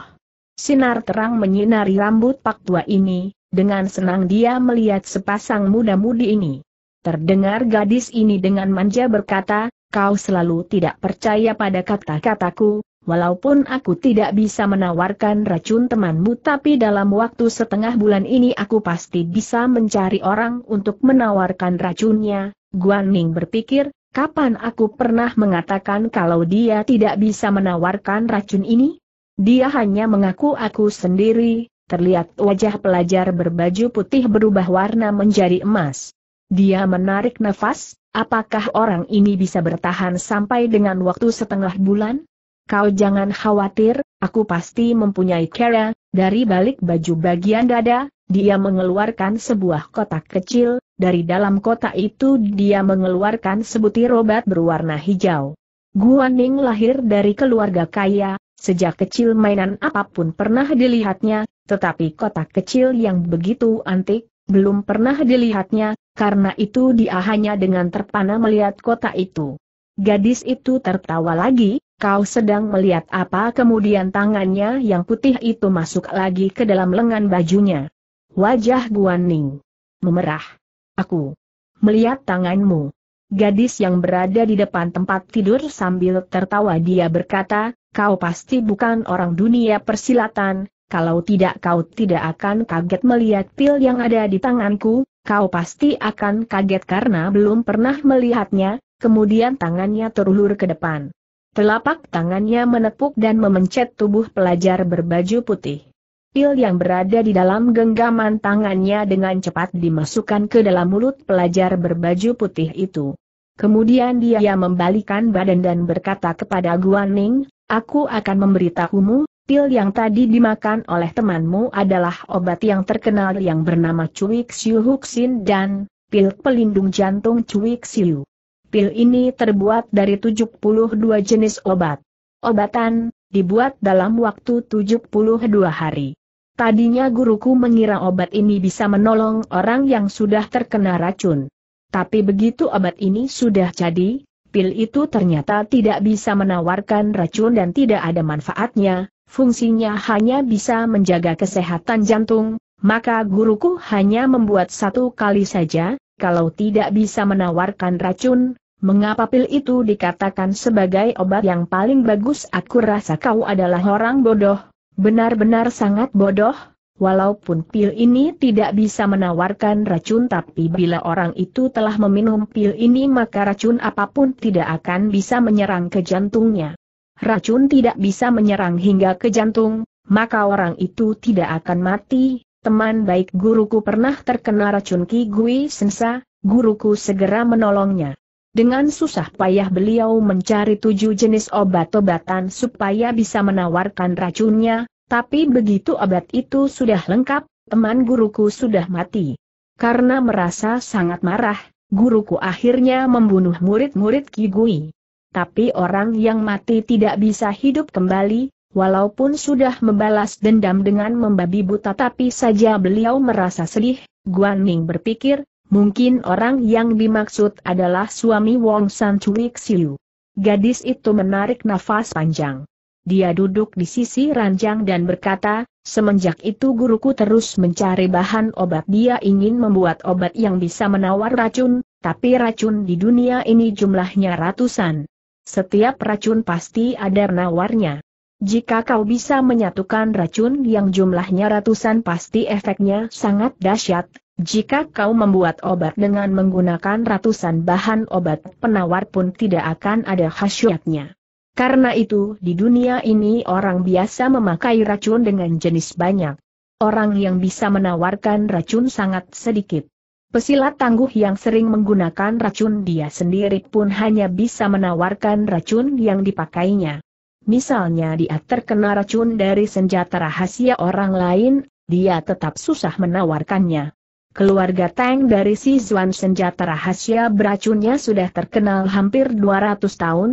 Sinar terang menyinari rambut pak tua ini, dengan senang dia melihat sepasang muda-mudi ini. Terdengar gadis ini dengan manja berkata, kau selalu tidak percaya pada kata-kataku, Walaupun aku tidak bisa menawarkan racun temanmu tapi dalam waktu setengah bulan ini aku pasti bisa mencari orang untuk menawarkan racunnya. Guan Ning berpikir, kapan aku pernah mengatakan kalau dia tidak bisa menawarkan racun ini? Dia hanya mengaku aku sendiri, terlihat wajah pelajar berbaju putih berubah warna menjadi emas. Dia menarik nafas, apakah orang ini bisa bertahan sampai dengan waktu setengah bulan? Kau jangan khawatir, aku pasti mempunyai cara, dari balik baju bagian dada, dia mengeluarkan sebuah kotak kecil, dari dalam kotak itu dia mengeluarkan sebutir obat berwarna hijau. Guaning lahir dari keluarga kaya, sejak kecil mainan apapun pernah dilihatnya, tetapi kotak kecil yang begitu antik, belum pernah dilihatnya, karena itu dia hanya dengan terpana melihat kotak itu. Gadis itu tertawa lagi, Kau sedang melihat apa kemudian tangannya yang putih itu masuk lagi ke dalam lengan bajunya. Wajah Guan Ning Memerah. Aku. Melihat tanganmu. Gadis yang berada di depan tempat tidur sambil tertawa dia berkata, kau pasti bukan orang dunia persilatan, kalau tidak kau tidak akan kaget melihat pil yang ada di tanganku, kau pasti akan kaget karena belum pernah melihatnya, kemudian tangannya terulur ke depan. Telapak tangannya menepuk dan memencet tubuh pelajar berbaju putih. Pil yang berada di dalam genggaman tangannya dengan cepat dimasukkan ke dalam mulut pelajar berbaju putih itu. Kemudian dia membalikan badan dan berkata kepada Guan Ning, aku akan memberitahumu, pil yang tadi dimakan oleh temanmu adalah obat yang terkenal yang bernama Cui Xiu Huxin dan pil pelindung jantung Cui Xiu. Pil ini terbuat dari 72 jenis obat. Obatan, dibuat dalam waktu 72 hari. Tadinya guruku mengira obat ini bisa menolong orang yang sudah terkena racun. Tapi begitu obat ini sudah jadi, pil itu ternyata tidak bisa menawarkan racun dan tidak ada manfaatnya, fungsinya hanya bisa menjaga kesehatan jantung, maka guruku hanya membuat satu kali saja, kalau tidak bisa menawarkan racun, Mengapa pil itu dikatakan sebagai obat yang paling bagus? Aku rasa kau adalah orang bodoh, benar-benar sangat bodoh. Walaupun pil ini tidak bisa menawarkan racun tapi bila orang itu telah meminum pil ini maka racun apapun tidak akan bisa menyerang ke jantungnya. Racun tidak bisa menyerang hingga ke jantung, maka orang itu tidak akan mati. Teman baik guruku pernah terkena racun Ki Gui Sensa, guruku segera menolongnya. Dengan susah payah beliau mencari tujuh jenis obat-obatan supaya bisa menawarkan racunnya, tapi begitu obat itu sudah lengkap, teman guruku sudah mati. Karena merasa sangat marah, guruku akhirnya membunuh murid-murid Kigui. Tapi orang yang mati tidak bisa hidup kembali, walaupun sudah membalas dendam dengan membabi buta tapi saja beliau merasa sedih, Guan Ning berpikir, Mungkin orang yang dimaksud adalah suami Wong San Chuik Siu. Gadis itu menarik nafas panjang. Dia duduk di sisi ranjang dan berkata, semenjak itu guruku terus mencari bahan obat. Dia ingin membuat obat yang bisa menawar racun, tapi racun di dunia ini jumlahnya ratusan. Setiap racun pasti ada nawarnya. Jika kau bisa menyatukan racun yang jumlahnya ratusan pasti efeknya sangat dahsyat, jika kau membuat obat dengan menggunakan ratusan bahan obat, penawar pun tidak akan ada khasiatnya. Karena itu di dunia ini orang biasa memakai racun dengan jenis banyak. Orang yang bisa menawarkan racun sangat sedikit. Pesilat tangguh yang sering menggunakan racun dia sendiri pun hanya bisa menawarkan racun yang dipakainya. Misalnya dia terkena racun dari senjata rahasia orang lain, dia tetap susah menawarkannya. Keluarga Tang dari si Zuan senjata rahasia beracunnya sudah terkenal hampir 200 tahun.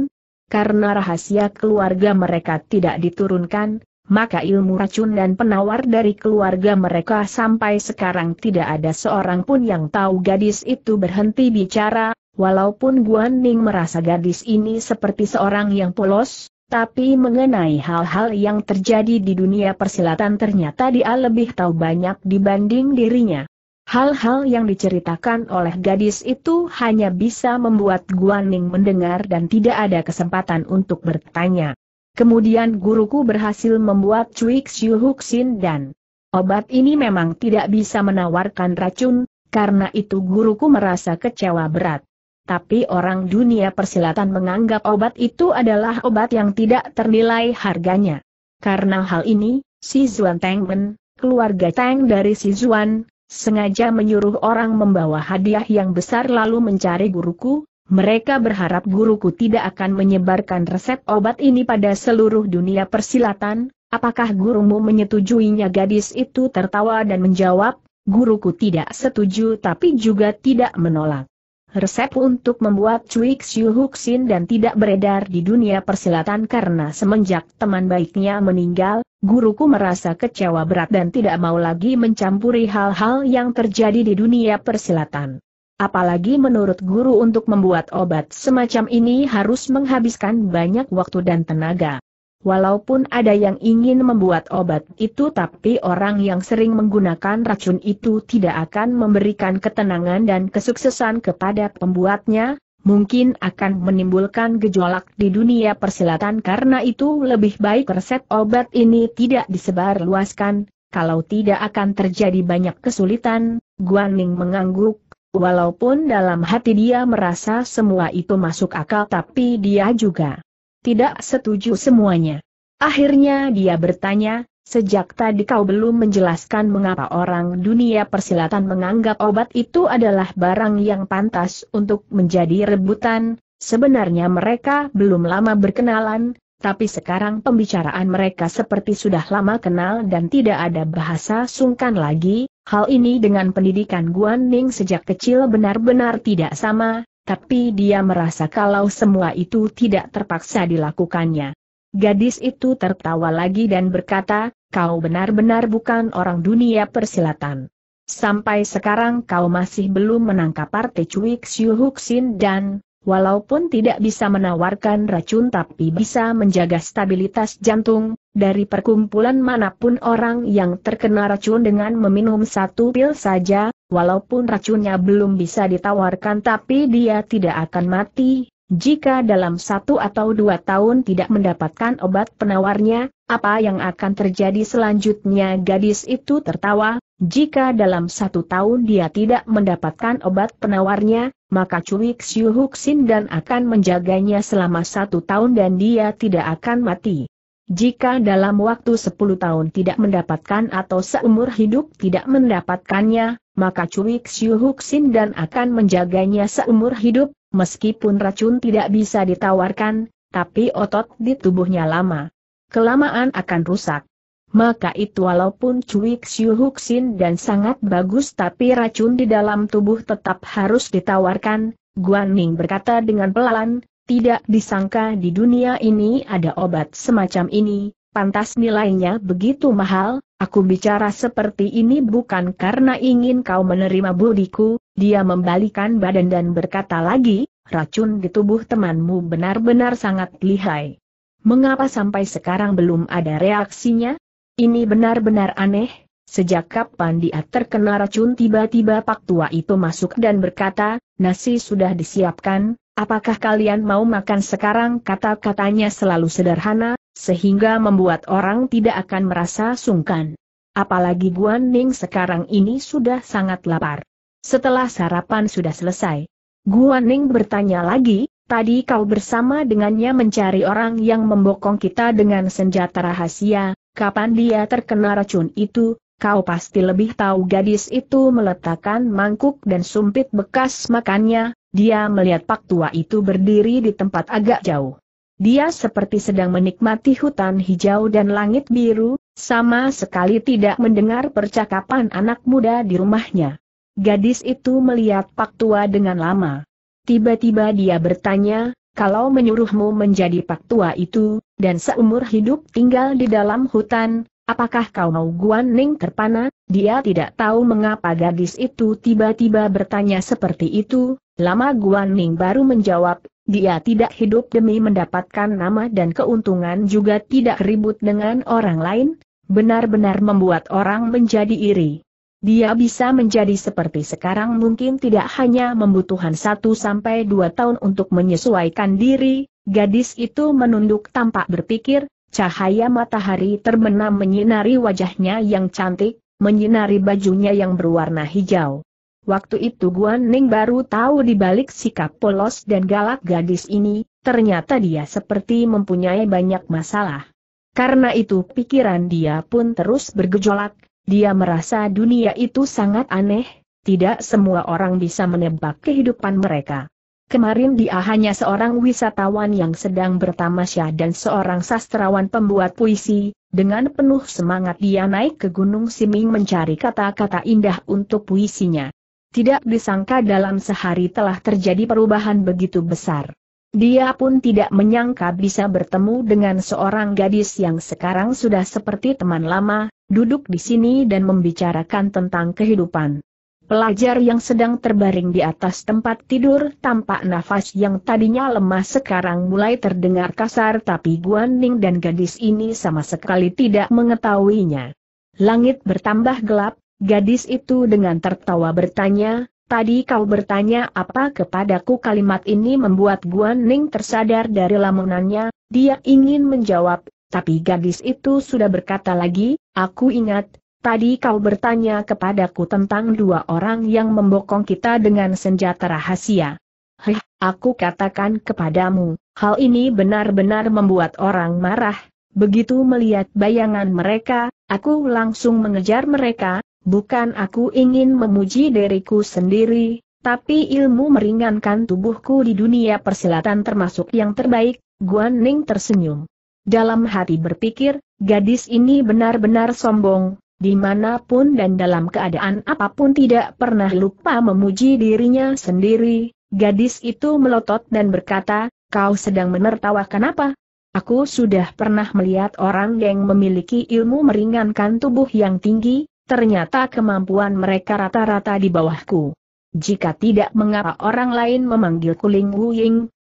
Karena rahasia keluarga mereka tidak diturunkan, maka ilmu racun dan penawar dari keluarga mereka sampai sekarang tidak ada seorang pun yang tahu gadis itu berhenti bicara, walaupun Guan Ning merasa gadis ini seperti seorang yang polos, tapi mengenai hal-hal yang terjadi di dunia persilatan ternyata dia lebih tahu banyak dibanding dirinya. Hal-hal yang diceritakan oleh gadis itu hanya bisa membuat Guaning mendengar dan tidak ada kesempatan untuk bertanya. Kemudian guruku berhasil membuat Cui Xiu Huxin dan obat ini memang tidak bisa menawarkan racun, karena itu guruku merasa kecewa berat. Tapi orang dunia persilatan menganggap obat itu adalah obat yang tidak ternilai harganya. Karena hal ini, si Zuan Tengmen, keluarga Teng dari si Zuan, Sengaja menyuruh orang membawa hadiah yang besar lalu mencari guruku, mereka berharap guruku tidak akan menyebarkan resep obat ini pada seluruh dunia persilatan, apakah gurumu menyetujuinya gadis itu tertawa dan menjawab, guruku tidak setuju tapi juga tidak menolak. Resep untuk membuat cuik Xiu Huxin dan tidak beredar di dunia persilatan karena semenjak teman baiknya meninggal, guruku merasa kecewa berat dan tidak mau lagi mencampuri hal-hal yang terjadi di dunia persilatan. Apalagi menurut guru untuk membuat obat semacam ini harus menghabiskan banyak waktu dan tenaga. Walaupun ada yang ingin membuat obat itu tapi orang yang sering menggunakan racun itu tidak akan memberikan ketenangan dan kesuksesan kepada pembuatnya, mungkin akan menimbulkan gejolak di dunia persilatan karena itu lebih baik resep obat ini tidak disebarluaskan, kalau tidak akan terjadi banyak kesulitan, Guan Ning mengangguk, walaupun dalam hati dia merasa semua itu masuk akal tapi dia juga tidak setuju semuanya. Akhirnya dia bertanya, Sejak tadi kau belum menjelaskan mengapa orang dunia persilatan menganggap obat itu adalah barang yang pantas untuk menjadi rebutan, sebenarnya mereka belum lama berkenalan, tapi sekarang pembicaraan mereka seperti sudah lama kenal dan tidak ada bahasa sungkan lagi, hal ini dengan pendidikan Guan Ning sejak kecil benar-benar tidak sama, tapi dia merasa kalau semua itu tidak terpaksa dilakukannya. Gadis itu tertawa lagi dan berkata, kau benar-benar bukan orang dunia persilatan. Sampai sekarang kau masih belum menangkap Parte cuik Xiu Huxin dan, walaupun tidak bisa menawarkan racun tapi bisa menjaga stabilitas jantung, dari perkumpulan manapun orang yang terkena racun dengan meminum satu pil saja, walaupun racunnya belum bisa ditawarkan tapi dia tidak akan mati, jika dalam satu atau dua tahun tidak mendapatkan obat penawarnya, apa yang akan terjadi selanjutnya gadis itu tertawa, jika dalam satu tahun dia tidak mendapatkan obat penawarnya, maka cuik Xiu Huxin dan akan menjaganya selama satu tahun dan dia tidak akan mati. Jika dalam waktu sepuluh tahun tidak mendapatkan atau seumur hidup tidak mendapatkannya, maka cuik Xiu Huxin dan akan menjaganya seumur hidup, meskipun racun tidak bisa ditawarkan, tapi otot di tubuhnya lama. Kelamaan akan rusak. Maka itu walaupun cuik Xiu Huxin dan sangat bagus tapi racun di dalam tubuh tetap harus ditawarkan, Guan Ning berkata dengan pelan, tidak disangka di dunia ini ada obat semacam ini, pantas nilainya begitu mahal, aku bicara seperti ini bukan karena ingin kau menerima budiku, dia membalikan badan dan berkata lagi, racun di tubuh temanmu benar-benar sangat lihai. Mengapa sampai sekarang belum ada reaksinya? Ini benar-benar aneh, sejak kapan dia terkena racun tiba-tiba pak tua itu masuk dan berkata, nasi sudah disiapkan, apakah kalian mau makan sekarang kata-katanya selalu sederhana, sehingga membuat orang tidak akan merasa sungkan. Apalagi Guan Ning sekarang ini sudah sangat lapar. Setelah sarapan sudah selesai, Guan Ning bertanya lagi, tadi kau bersama dengannya mencari orang yang membokong kita dengan senjata rahasia, kapan dia terkena racun itu, kau pasti lebih tahu gadis itu meletakkan mangkuk dan sumpit bekas makannya, dia melihat pak tua itu berdiri di tempat agak jauh. Dia seperti sedang menikmati hutan hijau dan langit biru, sama sekali tidak mendengar percakapan anak muda di rumahnya. Gadis itu melihat Pak Tua dengan lama. Tiba-tiba dia bertanya, kalau menyuruhmu menjadi Pak Tua itu, dan seumur hidup tinggal di dalam hutan, apakah kau mau Guan Ning terpana? Dia tidak tahu mengapa gadis itu tiba-tiba bertanya seperti itu, lama Guan Ning baru menjawab, dia tidak hidup demi mendapatkan nama dan keuntungan juga tidak ribut dengan orang lain, benar-benar membuat orang menjadi iri dia bisa menjadi seperti sekarang mungkin tidak hanya membutuhkan satu sampai dua tahun untuk menyesuaikan diri, gadis itu menunduk tampak berpikir, cahaya matahari terbenam menyinari wajahnya yang cantik, menyinari bajunya yang berwarna hijau. Waktu itu Guan Ning baru tahu di balik sikap polos dan galak gadis ini, ternyata dia seperti mempunyai banyak masalah. Karena itu pikiran dia pun terus bergejolak, dia merasa dunia itu sangat aneh, tidak semua orang bisa menebak kehidupan mereka. Kemarin dia hanya seorang wisatawan yang sedang bertamasya dan seorang sastrawan pembuat puisi, dengan penuh semangat dia naik ke Gunung Siming mencari kata-kata indah untuk puisinya. Tidak disangka dalam sehari telah terjadi perubahan begitu besar. Dia pun tidak menyangka bisa bertemu dengan seorang gadis yang sekarang sudah seperti teman lama, duduk di sini dan membicarakan tentang kehidupan. Pelajar yang sedang terbaring di atas tempat tidur tampak nafas yang tadinya lemah sekarang mulai terdengar kasar tapi Guan Ning dan gadis ini sama sekali tidak mengetahuinya. Langit bertambah gelap, gadis itu dengan tertawa bertanya, Tadi kau bertanya apa kepadaku kalimat ini membuat Guan Ning tersadar dari lamunannya, dia ingin menjawab, tapi gadis itu sudah berkata lagi, aku ingat, tadi kau bertanya kepadaku tentang dua orang yang membokong kita dengan senjata rahasia. Hei, aku katakan kepadamu, hal ini benar-benar membuat orang marah, begitu melihat bayangan mereka, aku langsung mengejar mereka, Bukan aku ingin memuji diriku sendiri, tapi ilmu meringankan tubuhku di dunia persilatan termasuk yang terbaik, Guan Ning tersenyum. Dalam hati berpikir, gadis ini benar-benar sombong, dimanapun dan dalam keadaan apapun tidak pernah lupa memuji dirinya sendiri, gadis itu melotot dan berkata, kau sedang menertawakan apa? Aku sudah pernah melihat orang yang memiliki ilmu meringankan tubuh yang tinggi, Ternyata kemampuan mereka rata-rata di bawahku. Jika tidak mengapa orang lain memanggil Kuling Wu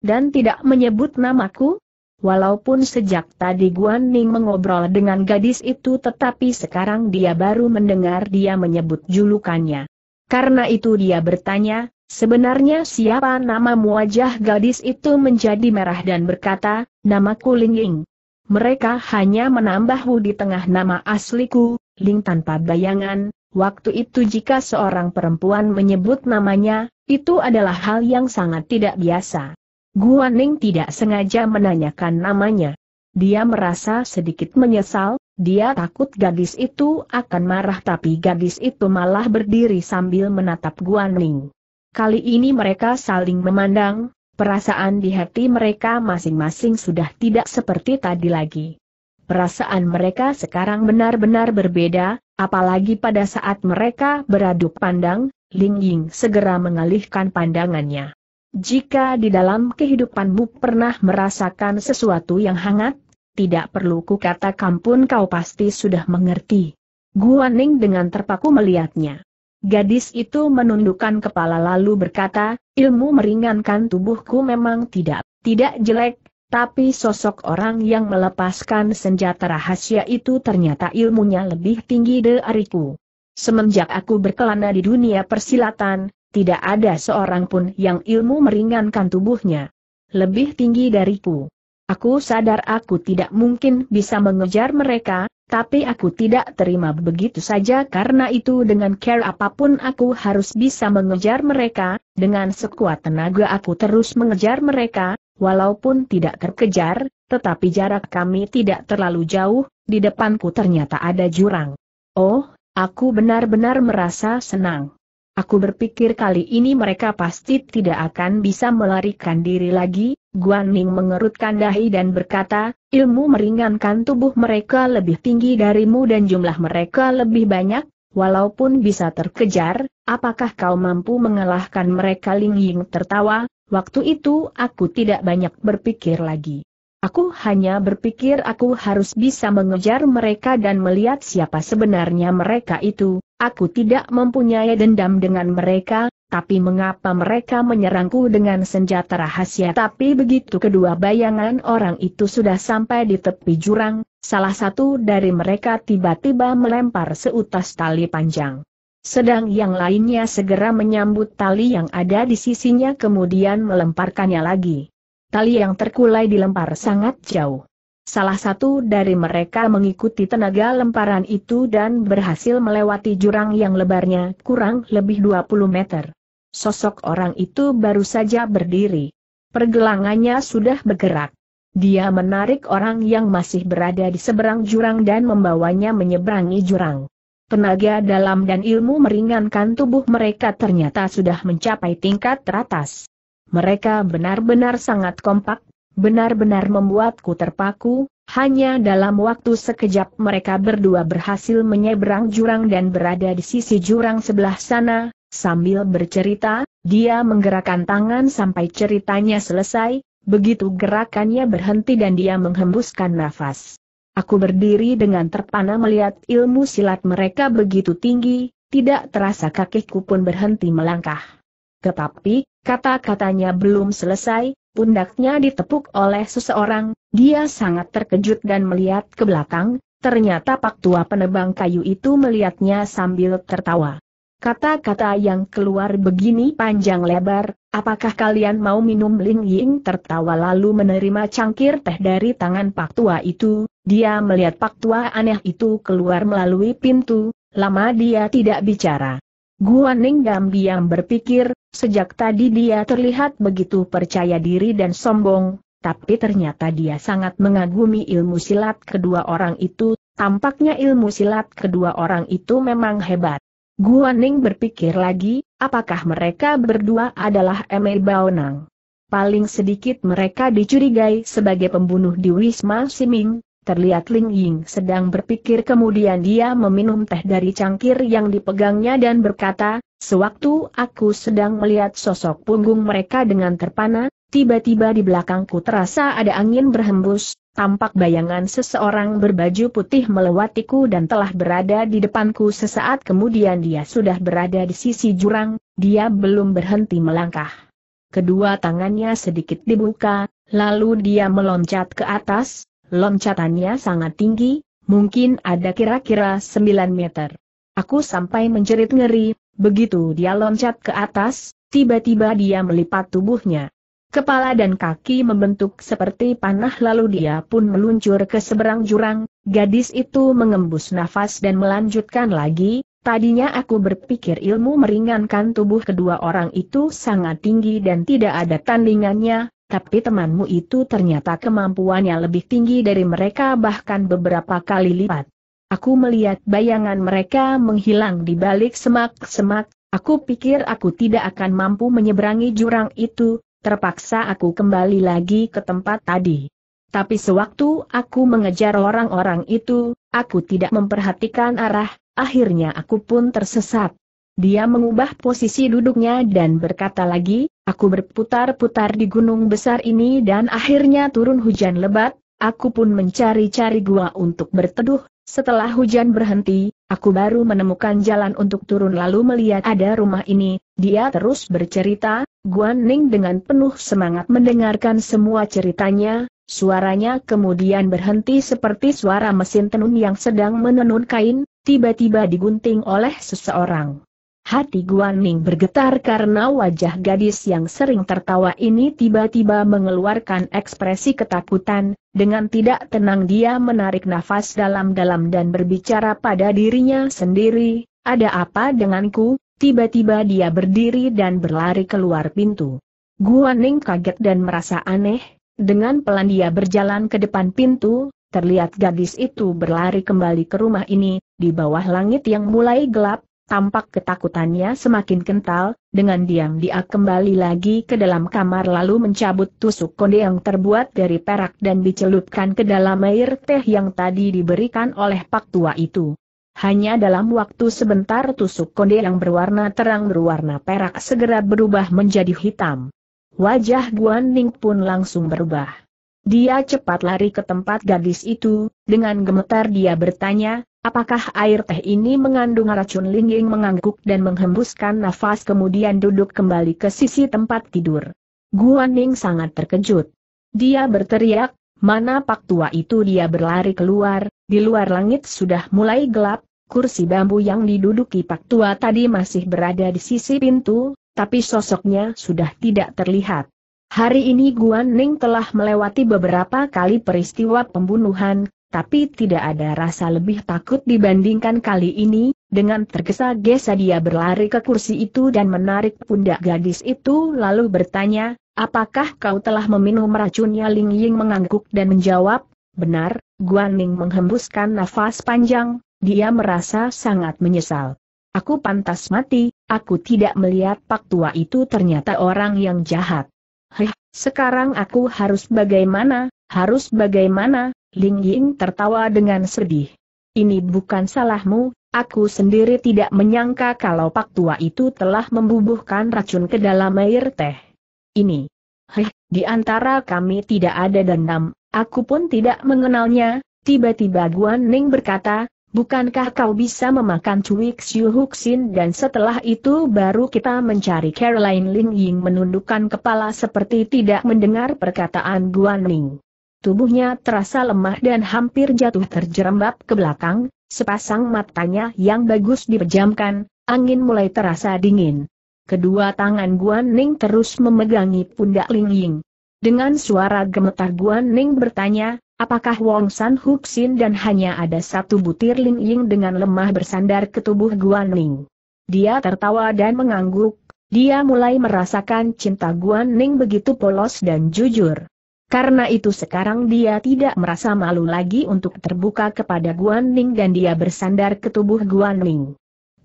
dan tidak menyebut namaku? Walaupun sejak tadi Guan Ning mengobrol dengan gadis itu tetapi sekarang dia baru mendengar dia menyebut julukannya. Karena itu dia bertanya, sebenarnya siapa nama wajah gadis itu menjadi merah dan berkata, namaku Ling Ying. Mereka hanya menambah Wu di tengah nama asliku, Ling tanpa bayangan, waktu itu jika seorang perempuan menyebut namanya, itu adalah hal yang sangat tidak biasa. Guan Ning tidak sengaja menanyakan namanya. Dia merasa sedikit menyesal, dia takut gadis itu akan marah tapi gadis itu malah berdiri sambil menatap Guan Ning. Kali ini mereka saling memandang, perasaan di hati mereka masing-masing sudah tidak seperti tadi lagi perasaan mereka sekarang benar-benar berbeda, apalagi pada saat mereka beradu pandang, Ling Ying segera mengalihkan pandangannya. Jika di dalam kehidupanmu pernah merasakan sesuatu yang hangat, tidak perlu kukatakan pun kau pasti sudah mengerti. Guaning dengan terpaku melihatnya. Gadis itu menundukkan kepala lalu berkata, ilmu meringankan tubuhku memang tidak, tidak jelek, tapi sosok orang yang melepaskan senjata rahasia itu ternyata ilmunya lebih tinggi dariku. Semenjak aku berkelana di dunia persilatan, tidak ada seorang pun yang ilmu meringankan tubuhnya. Lebih tinggi dariku. Aku sadar aku tidak mungkin bisa mengejar mereka, tapi aku tidak terima begitu saja karena itu dengan care apapun aku harus bisa mengejar mereka, dengan sekuat tenaga aku terus mengejar mereka, Walaupun tidak terkejar, tetapi jarak kami tidak terlalu jauh, di depanku ternyata ada jurang. Oh, aku benar-benar merasa senang. Aku berpikir kali ini mereka pasti tidak akan bisa melarikan diri lagi, Guan Ning mengerutkan dahi dan berkata, ilmu meringankan tubuh mereka lebih tinggi darimu dan jumlah mereka lebih banyak, Walaupun bisa terkejar, apakah kau mampu mengalahkan mereka Ling Ying tertawa, waktu itu aku tidak banyak berpikir lagi. Aku hanya berpikir aku harus bisa mengejar mereka dan melihat siapa sebenarnya mereka itu, aku tidak mempunyai dendam dengan mereka, tapi mengapa mereka menyerangku dengan senjata rahasia? Tapi begitu kedua bayangan orang itu sudah sampai di tepi jurang, salah satu dari mereka tiba-tiba melempar seutas tali panjang. Sedang yang lainnya segera menyambut tali yang ada di sisinya kemudian melemparkannya lagi. Tali yang terkulai dilempar sangat jauh. Salah satu dari mereka mengikuti tenaga lemparan itu dan berhasil melewati jurang yang lebarnya kurang lebih 20 meter. Sosok orang itu baru saja berdiri. Pergelangannya sudah bergerak. Dia menarik orang yang masih berada di seberang jurang dan membawanya menyeberangi jurang. Tenaga dalam dan ilmu meringankan tubuh mereka ternyata sudah mencapai tingkat teratas. Mereka benar-benar sangat kompak, benar-benar membuatku terpaku, hanya dalam waktu sekejap mereka berdua berhasil menyeberang jurang dan berada di sisi jurang sebelah sana, Sambil bercerita, dia menggerakkan tangan sampai ceritanya selesai, begitu gerakannya berhenti dan dia menghembuskan nafas. Aku berdiri dengan terpana melihat ilmu silat mereka begitu tinggi, tidak terasa kakiku pun berhenti melangkah. Tetapi, kata-katanya belum selesai, pundaknya ditepuk oleh seseorang, dia sangat terkejut dan melihat ke belakang, ternyata pak tua penebang kayu itu melihatnya sambil tertawa. Kata-kata yang keluar begini panjang lebar, apakah kalian mau minum Ling Ying tertawa lalu menerima cangkir teh dari tangan Pak Tua itu, dia melihat Pak Tua aneh itu keluar melalui pintu, lama dia tidak bicara. Guan Ning diam berpikir, sejak tadi dia terlihat begitu percaya diri dan sombong, tapi ternyata dia sangat mengagumi ilmu silat kedua orang itu, tampaknya ilmu silat kedua orang itu memang hebat. Guan Guaning berpikir lagi, apakah mereka berdua adalah Emei Baonang? Paling sedikit mereka dicurigai sebagai pembunuh di Wisma Siming, terlihat Ling Ying sedang berpikir kemudian dia meminum teh dari cangkir yang dipegangnya dan berkata, sewaktu aku sedang melihat sosok punggung mereka dengan terpana, tiba-tiba di belakangku terasa ada angin berhembus, tampak bayangan seseorang berbaju putih melewatiku dan telah berada di depanku sesaat kemudian dia sudah berada di sisi jurang, dia belum berhenti melangkah. Kedua tangannya sedikit dibuka, lalu dia meloncat ke atas, loncatannya sangat tinggi, mungkin ada kira-kira 9 meter. Aku sampai menjerit ngeri, begitu dia loncat ke atas, tiba-tiba dia melipat tubuhnya. Kepala dan kaki membentuk seperti panah lalu dia pun meluncur ke seberang jurang, gadis itu mengembus nafas dan melanjutkan lagi, tadinya aku berpikir ilmu meringankan tubuh kedua orang itu sangat tinggi dan tidak ada tandingannya, tapi temanmu itu ternyata kemampuannya lebih tinggi dari mereka bahkan beberapa kali lipat. Aku melihat bayangan mereka menghilang di balik semak-semak, aku pikir aku tidak akan mampu menyeberangi jurang itu, terpaksa aku kembali lagi ke tempat tadi. Tapi sewaktu aku mengejar orang-orang itu, aku tidak memperhatikan arah, akhirnya aku pun tersesat. Dia mengubah posisi duduknya dan berkata lagi, aku berputar-putar di gunung besar ini dan akhirnya turun hujan lebat, aku pun mencari-cari gua untuk berteduh, setelah hujan berhenti, Aku baru menemukan jalan untuk turun lalu melihat ada rumah ini, dia terus bercerita, Guan Ning dengan penuh semangat mendengarkan semua ceritanya, suaranya kemudian berhenti seperti suara mesin tenun yang sedang menenun kain, tiba-tiba digunting oleh seseorang. Hati Guan Ning bergetar karena wajah gadis yang sering tertawa ini tiba-tiba mengeluarkan ekspresi ketakutan, dengan tidak tenang dia menarik nafas dalam-dalam dan berbicara pada dirinya sendiri, ada apa denganku? Tiba-tiba dia berdiri dan berlari keluar pintu. Guan Ning kaget dan merasa aneh, dengan pelan dia berjalan ke depan pintu, terlihat gadis itu berlari kembali ke rumah ini, di bawah langit yang mulai gelap, Tampak ketakutannya semakin kental, dengan diam dia kembali lagi ke dalam kamar lalu mencabut tusuk konde yang terbuat dari perak dan dicelupkan ke dalam air teh yang tadi diberikan oleh pak tua itu. Hanya dalam waktu sebentar tusuk konde yang berwarna terang berwarna perak segera berubah menjadi hitam. Wajah Guan Ning pun langsung berubah. Dia cepat lari ke tempat gadis itu, dengan gemetar dia bertanya, Apakah air teh ini mengandung racun lingging mengangguk dan menghembuskan nafas kemudian duduk kembali ke sisi tempat tidur. Guan Ning sangat terkejut. Dia berteriak, mana pak tua itu dia berlari keluar, di luar langit sudah mulai gelap, kursi bambu yang diduduki pak tua tadi masih berada di sisi pintu, tapi sosoknya sudah tidak terlihat. Hari ini Guan Ning telah melewati beberapa kali peristiwa pembunuhan, tapi tidak ada rasa lebih takut dibandingkan kali ini, dengan tergesa-gesa dia berlari ke kursi itu dan menarik pundak gadis itu lalu bertanya, apakah kau telah meminum racunnya Ling Ying mengangguk dan menjawab, benar, Guan Ning menghembuskan nafas panjang, dia merasa sangat menyesal. Aku pantas mati, aku tidak melihat pak tua itu ternyata orang yang jahat. Heh, sekarang aku harus bagaimana, harus bagaimana, Ling Ying tertawa dengan sedih. Ini bukan salahmu, aku sendiri tidak menyangka kalau pak tua itu telah membubuhkan racun ke dalam air teh. Ini. Heh, di antara kami tidak ada dendam, aku pun tidak mengenalnya, tiba-tiba Guan Ning berkata, bukankah kau bisa memakan cuik Xiu Huxin dan setelah itu baru kita mencari Caroline Ling Ying menundukkan kepala seperti tidak mendengar perkataan Guan Ning. Tubuhnya terasa lemah dan hampir jatuh terjerembab ke belakang, sepasang matanya yang bagus dipejamkan, angin mulai terasa dingin. Kedua tangan Guan Ning terus memegangi pundak Ling Ying. Dengan suara gemetar Guan Ning bertanya, apakah Wong San Huxin dan hanya ada satu butir Ling Ying dengan lemah bersandar ke tubuh Guan Ning. Dia tertawa dan mengangguk, dia mulai merasakan cinta Guan Ning begitu polos dan jujur. Karena itu sekarang dia tidak merasa malu lagi untuk terbuka kepada Guan Ning dan dia bersandar ke tubuh Guan Ning.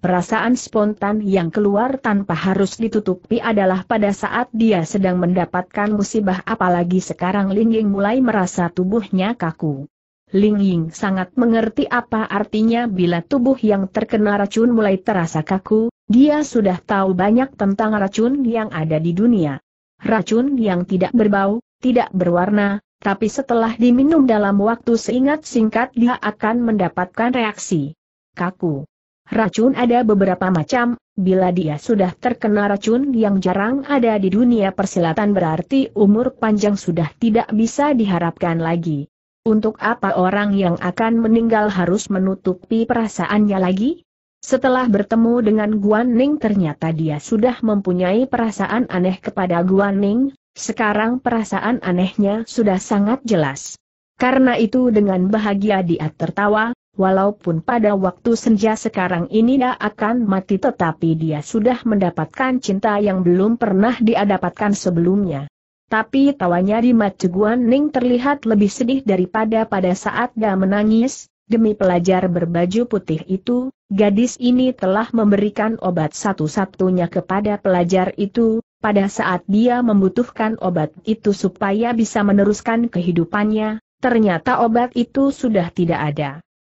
Perasaan spontan yang keluar tanpa harus ditutupi adalah pada saat dia sedang mendapatkan musibah apalagi sekarang Ling Ying mulai merasa tubuhnya kaku. Ling Ying sangat mengerti apa artinya bila tubuh yang terkena racun mulai terasa kaku, dia sudah tahu banyak tentang racun yang ada di dunia. Racun yang tidak berbau, tidak berwarna, tapi setelah diminum dalam waktu seingat singkat dia akan mendapatkan reaksi kaku. Racun ada beberapa macam, bila dia sudah terkena racun yang jarang ada di dunia persilatan berarti umur panjang sudah tidak bisa diharapkan lagi. Untuk apa orang yang akan meninggal harus menutupi perasaannya lagi? Setelah bertemu dengan Guan Ning ternyata dia sudah mempunyai perasaan aneh kepada Guan Ning, sekarang perasaan anehnya sudah sangat jelas. Karena itu dengan bahagia dia tertawa, walaupun pada waktu senja sekarang ini dia akan mati tetapi dia sudah mendapatkan cinta yang belum pernah dia dapatkan sebelumnya. Tapi tawanya di Mat Ning terlihat lebih sedih daripada pada saat dia menangis, Demi pelajar berbaju putih itu, gadis ini telah memberikan obat satu-satunya kepada pelajar itu, pada saat dia membutuhkan obat itu supaya bisa meneruskan kehidupannya, ternyata obat itu sudah tidak ada.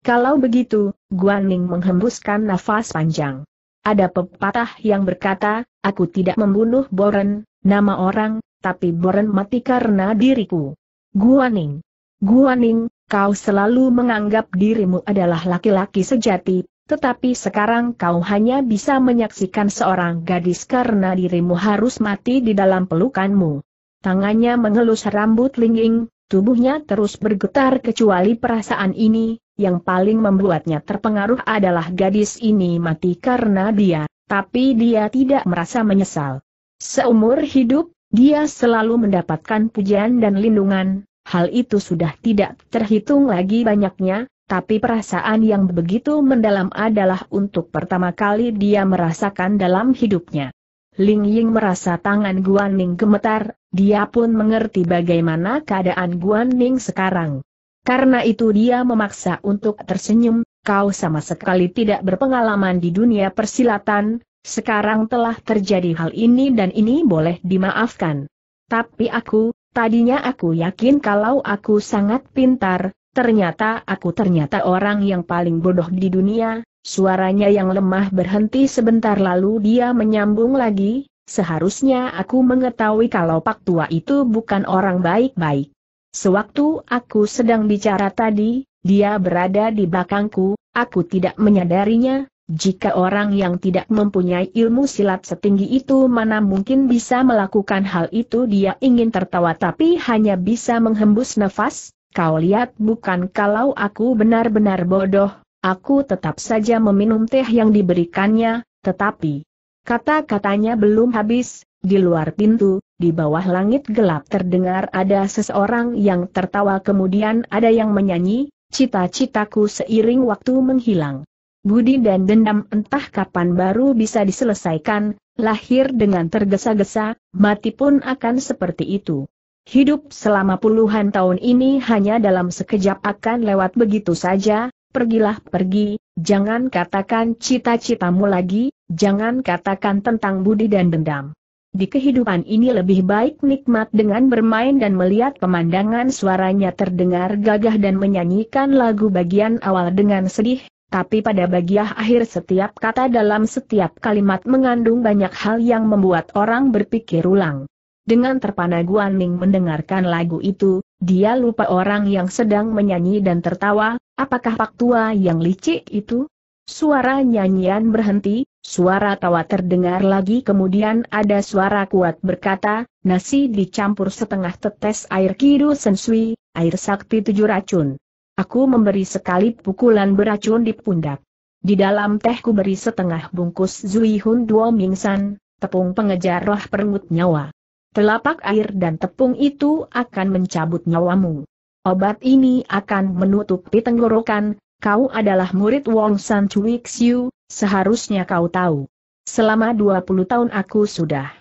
Kalau begitu, Guaning menghembuskan nafas panjang. Ada pepatah yang berkata, aku tidak membunuh Boren, nama orang, tapi Boren mati karena diriku. Guaning. Guaning, Kau selalu menganggap dirimu adalah laki-laki sejati, tetapi sekarang kau hanya bisa menyaksikan seorang gadis karena dirimu harus mati di dalam pelukanmu. Tangannya mengelus rambut lingging, tubuhnya terus bergetar kecuali perasaan ini, yang paling membuatnya terpengaruh adalah gadis ini mati karena dia, tapi dia tidak merasa menyesal. Seumur hidup, dia selalu mendapatkan pujian dan lindungan, Hal itu sudah tidak terhitung lagi banyaknya, tapi perasaan yang begitu mendalam adalah untuk pertama kali dia merasakan dalam hidupnya. Ling Ying merasa tangan Guan Ning gemetar, dia pun mengerti bagaimana keadaan Guan Ning sekarang. Karena itu dia memaksa untuk tersenyum, kau sama sekali tidak berpengalaman di dunia persilatan, sekarang telah terjadi hal ini dan ini boleh dimaafkan. Tapi aku, Tadinya aku yakin kalau aku sangat pintar, ternyata aku ternyata orang yang paling bodoh di dunia, suaranya yang lemah berhenti sebentar lalu dia menyambung lagi, seharusnya aku mengetahui kalau Pak Tua itu bukan orang baik-baik. Sewaktu aku sedang bicara tadi, dia berada di belakangku, aku tidak menyadarinya, jika orang yang tidak mempunyai ilmu silat setinggi itu mana mungkin bisa melakukan hal itu dia ingin tertawa tapi hanya bisa menghembus nafas, kau lihat bukan kalau aku benar-benar bodoh, aku tetap saja meminum teh yang diberikannya, tetapi kata-katanya belum habis, di luar pintu, di bawah langit gelap terdengar ada seseorang yang tertawa kemudian ada yang menyanyi, cita-citaku seiring waktu menghilang budi dan dendam entah kapan baru bisa diselesaikan, lahir dengan tergesa-gesa, mati pun akan seperti itu. Hidup selama puluhan tahun ini hanya dalam sekejap akan lewat begitu saja, pergilah pergi, jangan katakan cita-citamu lagi, jangan katakan tentang budi dan dendam. Di kehidupan ini lebih baik nikmat dengan bermain dan melihat pemandangan suaranya terdengar gagah dan menyanyikan lagu bagian awal dengan sedih, tapi pada bagian akhir setiap kata dalam setiap kalimat mengandung banyak hal yang membuat orang berpikir ulang. Dengan terpana Guan Ming mendengarkan lagu itu, dia lupa orang yang sedang menyanyi dan tertawa, apakah pak tua yang licik itu? Suara nyanyian berhenti, suara tawa terdengar lagi kemudian ada suara kuat berkata, nasi dicampur setengah tetes air kidu sensui, air sakti tujuh racun. Aku memberi sekali pukulan beracun di pundak. Di dalam tehku beri setengah bungkus Zui Hun Duo Mingsan, tepung pengejar roh perengut nyawa. Telapak air dan tepung itu akan mencabut nyawamu. Obat ini akan menutupi tenggorokan, kau adalah murid Wong San Cui Xiu, seharusnya kau tahu. Selama 20 tahun aku sudah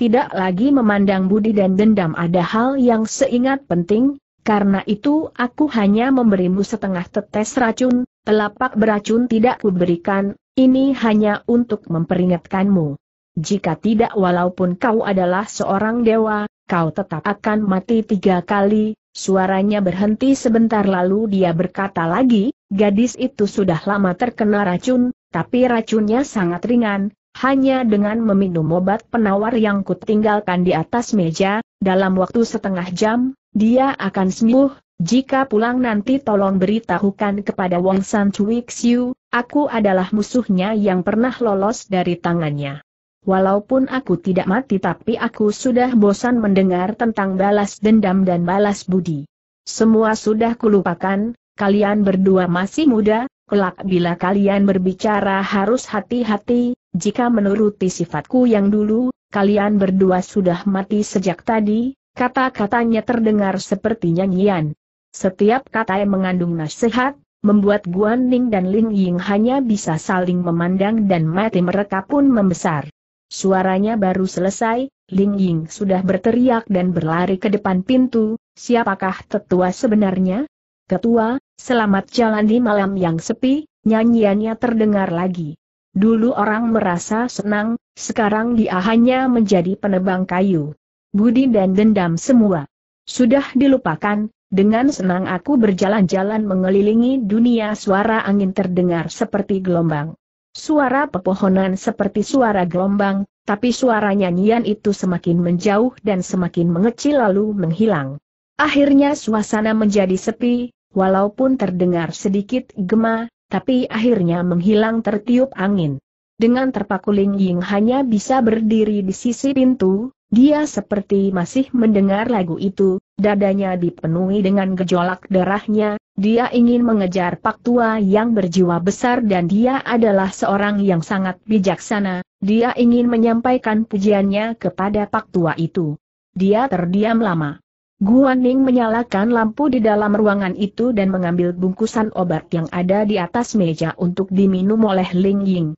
tidak lagi memandang budi dan dendam ada hal yang seingat penting, karena itu aku hanya memberimu setengah tetes racun, telapak beracun tidak kuberikan, ini hanya untuk memperingatkanmu. Jika tidak walaupun kau adalah seorang dewa, kau tetap akan mati tiga kali, suaranya berhenti sebentar lalu dia berkata lagi, gadis itu sudah lama terkena racun, tapi racunnya sangat ringan, hanya dengan meminum obat penawar yang kutinggalkan di atas meja, dalam waktu setengah jam, dia akan sembuh, jika pulang nanti tolong beritahukan kepada Wang San Cui Xiu, aku adalah musuhnya yang pernah lolos dari tangannya. Walaupun aku tidak mati tapi aku sudah bosan mendengar tentang balas dendam dan balas budi. Semua sudah kulupakan, kalian berdua masih muda, kelak bila kalian berbicara harus hati-hati, jika menuruti sifatku yang dulu, kalian berdua sudah mati sejak tadi, Kata-katanya terdengar seperti nyanyian. Setiap kata yang mengandung nasihat, membuat Guan Ning dan Ling Ying hanya bisa saling memandang dan mati mereka pun membesar. Suaranya baru selesai, Ling Ying sudah berteriak dan berlari ke depan pintu, siapakah tetua sebenarnya? Ketua, selamat jalan di malam yang sepi, nyanyiannya terdengar lagi. Dulu orang merasa senang, sekarang dia hanya menjadi penebang kayu budi dan dendam semua. Sudah dilupakan, dengan senang aku berjalan-jalan mengelilingi dunia suara angin terdengar seperti gelombang. Suara pepohonan seperti suara gelombang, tapi suara nyanyian itu semakin menjauh dan semakin mengecil lalu menghilang. Akhirnya suasana menjadi sepi, walaupun terdengar sedikit gema, tapi akhirnya menghilang tertiup angin. Dengan terpaku Ling Ying hanya bisa berdiri di sisi pintu, dia seperti masih mendengar lagu itu, dadanya dipenuhi dengan gejolak darahnya, dia ingin mengejar pak tua yang berjiwa besar dan dia adalah seorang yang sangat bijaksana, dia ingin menyampaikan pujiannya kepada pak tua itu. Dia terdiam lama. Guan Ning menyalakan lampu di dalam ruangan itu dan mengambil bungkusan obat yang ada di atas meja untuk diminum oleh Ling Ying.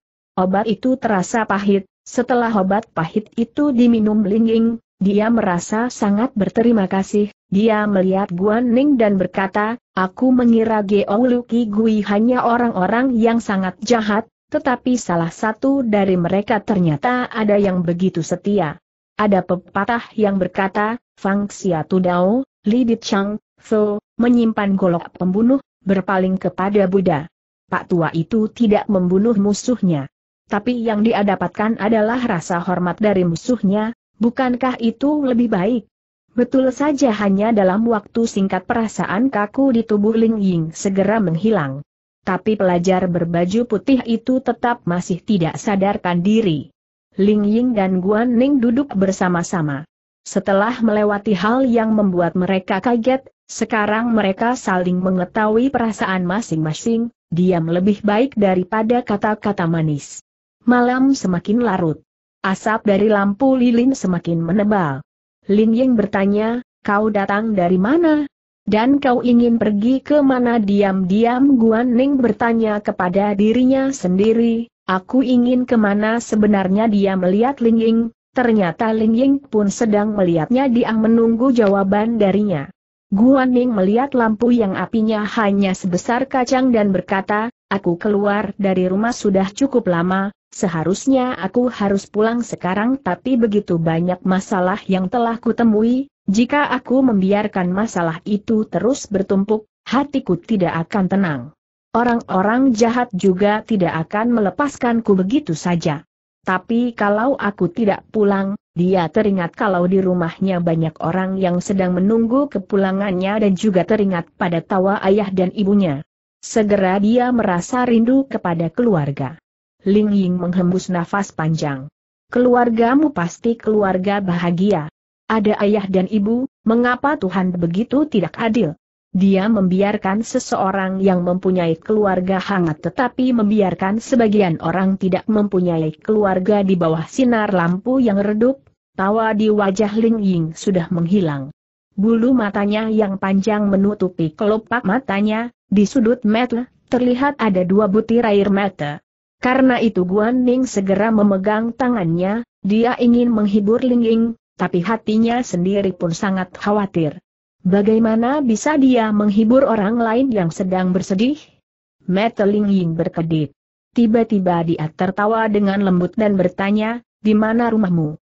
Obat itu terasa pahit, setelah obat pahit itu diminum Lingging, dia merasa sangat berterima kasih, dia melihat Guan Ning dan berkata, aku mengira Geo Luki Gui hanya orang-orang yang sangat jahat, tetapi salah satu dari mereka ternyata ada yang begitu setia. Ada pepatah yang berkata, Fang Xia Li Li Chang, So, menyimpan golok pembunuh, berpaling kepada Buddha. Pak tua itu tidak membunuh musuhnya tapi yang dia dapatkan adalah rasa hormat dari musuhnya, bukankah itu lebih baik? Betul saja hanya dalam waktu singkat perasaan kaku di tubuh Ling Ying segera menghilang. Tapi pelajar berbaju putih itu tetap masih tidak sadarkan diri. Ling Ying dan Guan Ning duduk bersama-sama. Setelah melewati hal yang membuat mereka kaget, sekarang mereka saling mengetahui perasaan masing-masing, diam lebih baik daripada kata-kata manis. Malam semakin larut. Asap dari lampu lilin semakin menebal. Lin Ying bertanya, kau datang dari mana? Dan kau ingin pergi ke mana diam-diam Guan Ning bertanya kepada dirinya sendiri, aku ingin kemana sebenarnya dia melihat Lin Ying, ternyata Lin Ying pun sedang melihatnya dia menunggu jawaban darinya. Guan Ning melihat lampu yang apinya hanya sebesar kacang dan berkata, aku keluar dari rumah sudah cukup lama, Seharusnya aku harus pulang sekarang tapi begitu banyak masalah yang telah kutemui, jika aku membiarkan masalah itu terus bertumpuk, hatiku tidak akan tenang. Orang-orang jahat juga tidak akan melepaskanku begitu saja. Tapi kalau aku tidak pulang, dia teringat kalau di rumahnya banyak orang yang sedang menunggu kepulangannya dan juga teringat pada tawa ayah dan ibunya. Segera dia merasa rindu kepada keluarga. Ling Ying menghembus nafas panjang. Keluargamu pasti keluarga bahagia. Ada ayah dan ibu, mengapa Tuhan begitu tidak adil? Dia membiarkan seseorang yang mempunyai keluarga hangat tetapi membiarkan sebagian orang tidak mempunyai keluarga di bawah sinar lampu yang redup, tawa di wajah Ling Ying sudah menghilang. Bulu matanya yang panjang menutupi kelopak matanya, di sudut mata, terlihat ada dua butir air mata. Karena itu Guan Ning segera memegang tangannya, dia ingin menghibur Ling Ying, tapi hatinya sendiri pun sangat khawatir. Bagaimana bisa dia menghibur orang lain yang sedang bersedih? Mata Ling Ying berkedip. Tiba-tiba dia tertawa dengan lembut dan bertanya, di mana rumahmu?